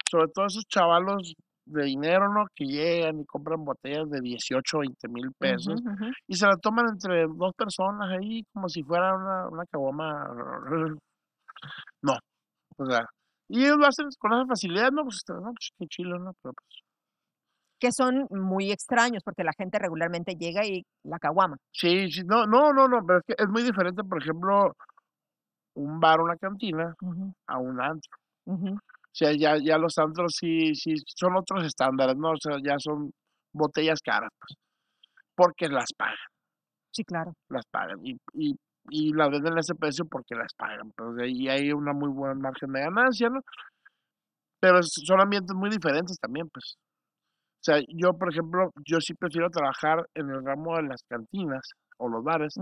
Sobre todo esos chavalos de dinero, ¿no? Que llegan y compran botellas de 18, 20 mil pesos y se la toman entre dos personas ahí como si fuera una, una caguama. No, o sea, y ellos lo hacen con esa facilidad, ¿no? Pues, este, no, pues, qué chilo, ¿no? Pero pues que son muy extraños porque la gente regularmente llega y la caguama. Sí, sí, no, no, no, no, pero es que es muy diferente, por ejemplo, un bar, una cantina, a un antro. O sea, ya, ya los antros sí, sí son otros estándares, ¿no? O sea, ya son botellas caras, pues, porque las pagan. Sí, claro. Las pagan y, y, y las venden a ese precio porque las pagan. Pues, y hay una muy buena margen de ganancia, ¿no? Pero son ambientes muy diferentes también, pues. O sea, yo, por ejemplo, yo sí prefiero trabajar en el ramo de las cantinas o los bares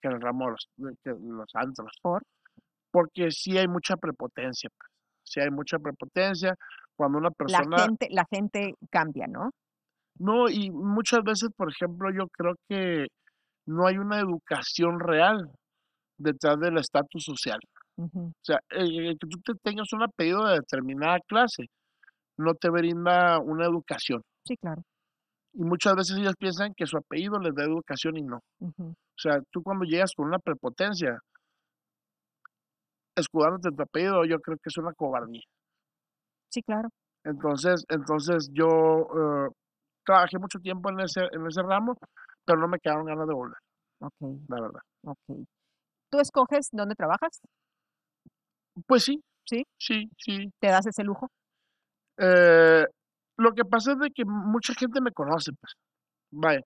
que en el ramo de los, de antros. Porque sí hay mucha prepotencia. Pues. Sí hay mucha prepotencia. Cuando una persona... La gente, cambia, ¿no? No, y muchas veces, por ejemplo, yo creo que no hay una educación real detrás del estatus social. O sea, que tú te tengas un apellido de determinada clase no te brinda una educación. Sí, claro. Y muchas veces ellas piensan que su apellido les da educación y no. O sea, tú cuando llegas con una prepotencia, escudándote tu apellido, yo creo que es una cobardía. Sí, claro. Entonces, entonces yo eh, trabajé mucho tiempo en ese, en ese ramo, pero no me quedaron ganas de volver. La verdad. ¿Tú escoges dónde trabajas? Pues sí. ¿Sí? Sí, sí. ¿Te das ese lujo? Eh, lo que pasa es de que mucha gente me conoce, pues. Vaya,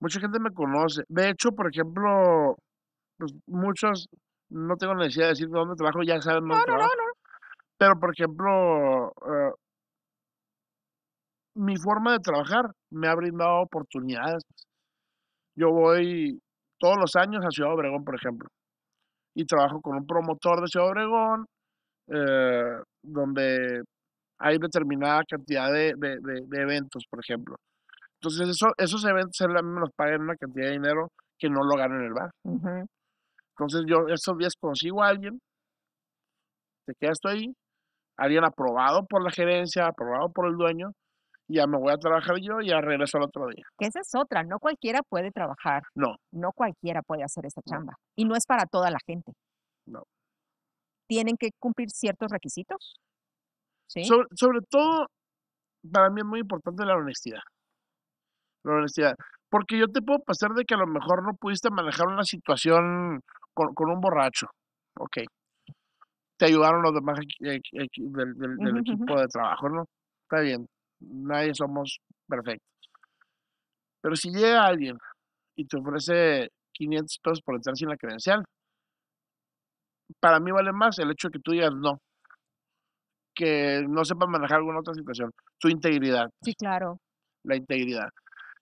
mucha gente me conoce. De hecho, por ejemplo, pues, muchos, no tengo necesidad de decir dónde trabajo, ya saben dónde Pero, por ejemplo, eh, mi forma de trabajar me ha brindado oportunidades. Pues. Yo voy todos los años a Ciudad Obregón, por ejemplo, y trabajo con un promotor de Ciudad Obregón, eh, donde hay determinada cantidad de, eventos, por ejemplo. Entonces, eso, esos eventos se nos pagan una cantidad de dinero que no lo ganan en el bar. Entonces, yo esos días consigo a alguien, te quedas tú ahí, alguien aprobado por la gerencia, aprobado por el dueño, y ya me voy a trabajar yo y ya regreso al otro día. Que esa es otra, no cualquiera puede trabajar. No. No cualquiera puede hacer esta chamba. Y no es para toda la gente. No. Tienen que cumplir ciertos requisitos. Sobre, todo, para mí es muy importante la honestidad. La honestidad. Porque yo te puedo pasar de que a lo mejor no pudiste manejar una situación con, un borracho. Ok. Te ayudaron los demás del, equipo de trabajo, ¿no? Está bien. Nadie somos perfectos. Pero si llega alguien y te ofrece 500 pesos por entrar sin la credencial, para mí vale más el hecho de que tú digas no que no sepa manejar alguna otra situación. Su integridad. Sí, claro. La integridad.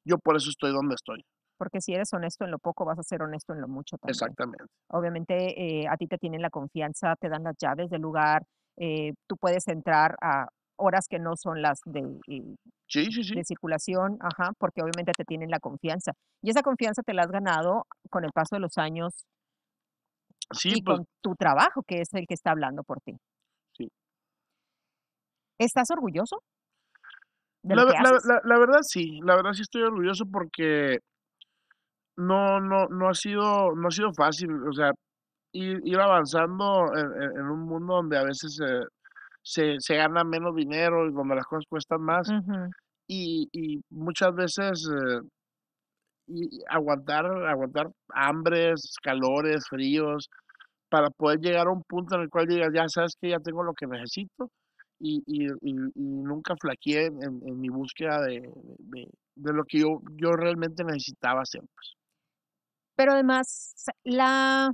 Yo por eso estoy donde estoy. Porque si eres honesto en lo poco, vas a ser honesto en lo mucho también. Exactamente. Obviamente eh, a ti te tienen la confianza, te dan las llaves del lugar, eh, tú puedes entrar a horas que no son las eh, de, circulación, ajá, porque obviamente te tienen la confianza. Y esa confianza te la has ganado con el paso de los años Sí, pues con tu trabajo, que es el que está hablando por ti. ¿Estás orgulloso? la, verdad sí, la verdad sí estoy orgulloso porque no, no, no ha sido, no ha sido fácil, o sea, ir, avanzando en, un mundo donde a veces se, se, gana menos dinero y donde las cosas cuestan más. y, y, muchas veces eh, y aguantar, aguantar hambres, calores, fríos, para poder llegar a un punto en el cual digas, ya sabes que ya tengo lo que necesito y, nunca flaqueé en, mi búsqueda de, lo que yo, realmente necesitaba hacer. Pues. Pero además, la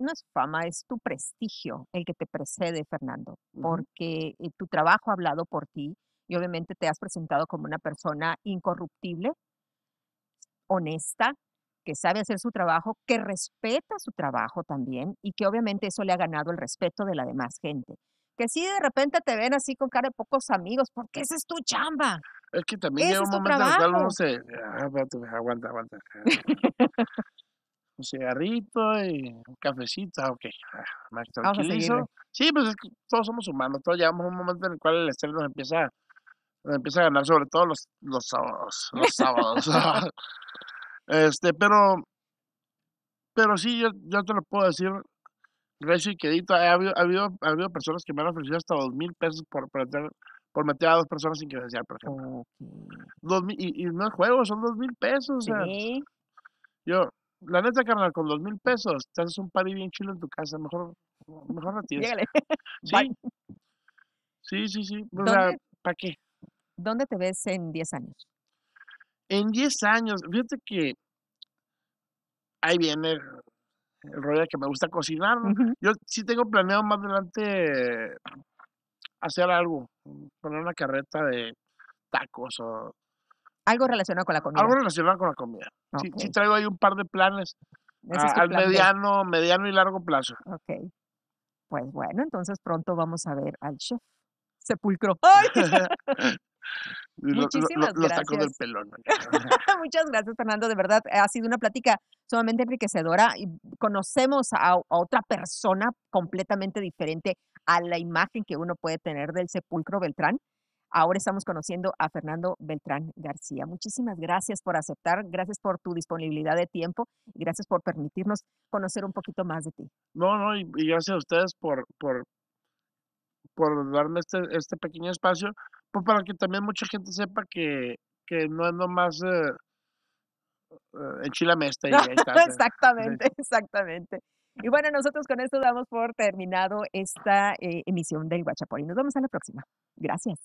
no es fama, es tu prestigio el que te precede, Fernando, porque eh, tu trabajo ha hablado por ti y obviamente te has presentado como una persona incorruptible, honesta, que sabe hacer su trabajo, que respeta su trabajo también y que obviamente eso le ha ganado el respeto de la demás gente que si de repente te ven así con cara de pocos amigos, porque esa es tu chamba. Es que también llega un momento en el cual uno se... Ah, aguanta, *laughs* aguanta. un cigarrito y un cafecito, ah, ok, ah, tranquilizo. Sí, pues es que todos somos humanos, todos llevamos un momento en el cual el estrés nos empieza, a ganar, sobre todo los, sábados, los sábados. *laughs* *laughs* este, pero, sí, yo te lo puedo decir, Recio y habido, ha, habido, personas que me han ofrecido hasta dos mil pesos por, por, meter, a dos personas sin credencial, por ejemplo. y, no es juego, son dos mil pesos. yo, la neta, carnal, con dos mil pesos te haces un party bien chilo en tu casa, mejor, mejor retires. *laughs* Sí. sí. sí, sí, ¿para qué? ¿Dónde te ves en 10 años? En 10 años, fíjate que ahí viene el rollo de que me gusta cocinar. Yo sí tengo planeado más adelante hacer algo, mm, poner una carreta de tacos o... Algo relacionado con la comida. Algo relacionado con la comida. Sí, traigo ahí un par de planes al mediano, mediano y largo plazo. Ok. Pues bueno, entonces pronto vamos a ver al chef. Sepulcro. *laughs* *laughs* Muchísimas gracias. del pelón. *laughs* Muchas gracias, Fernando. De verdad, ha sido una plática sumamente enriquecedora. Y conocemos a, otra persona completamente diferente a la imagen que uno puede tener del sepulcro Beltrán. Ahora estamos conociendo a Fernando Beltrán García. Muchísimas gracias por aceptar, gracias por tu disponibilidad de tiempo y gracias por permitirnos conocer un poquito más de ti. No, no, y, y gracias a ustedes por, por, por darme este, este pequeño espacio pues, para que también mucha gente sepa que, no es nomás en Exactamente, *laughs* exactamente. Y bueno, nosotros con esto damos por terminado esta eh, emisión del y Nos vemos a la próxima. Gracias.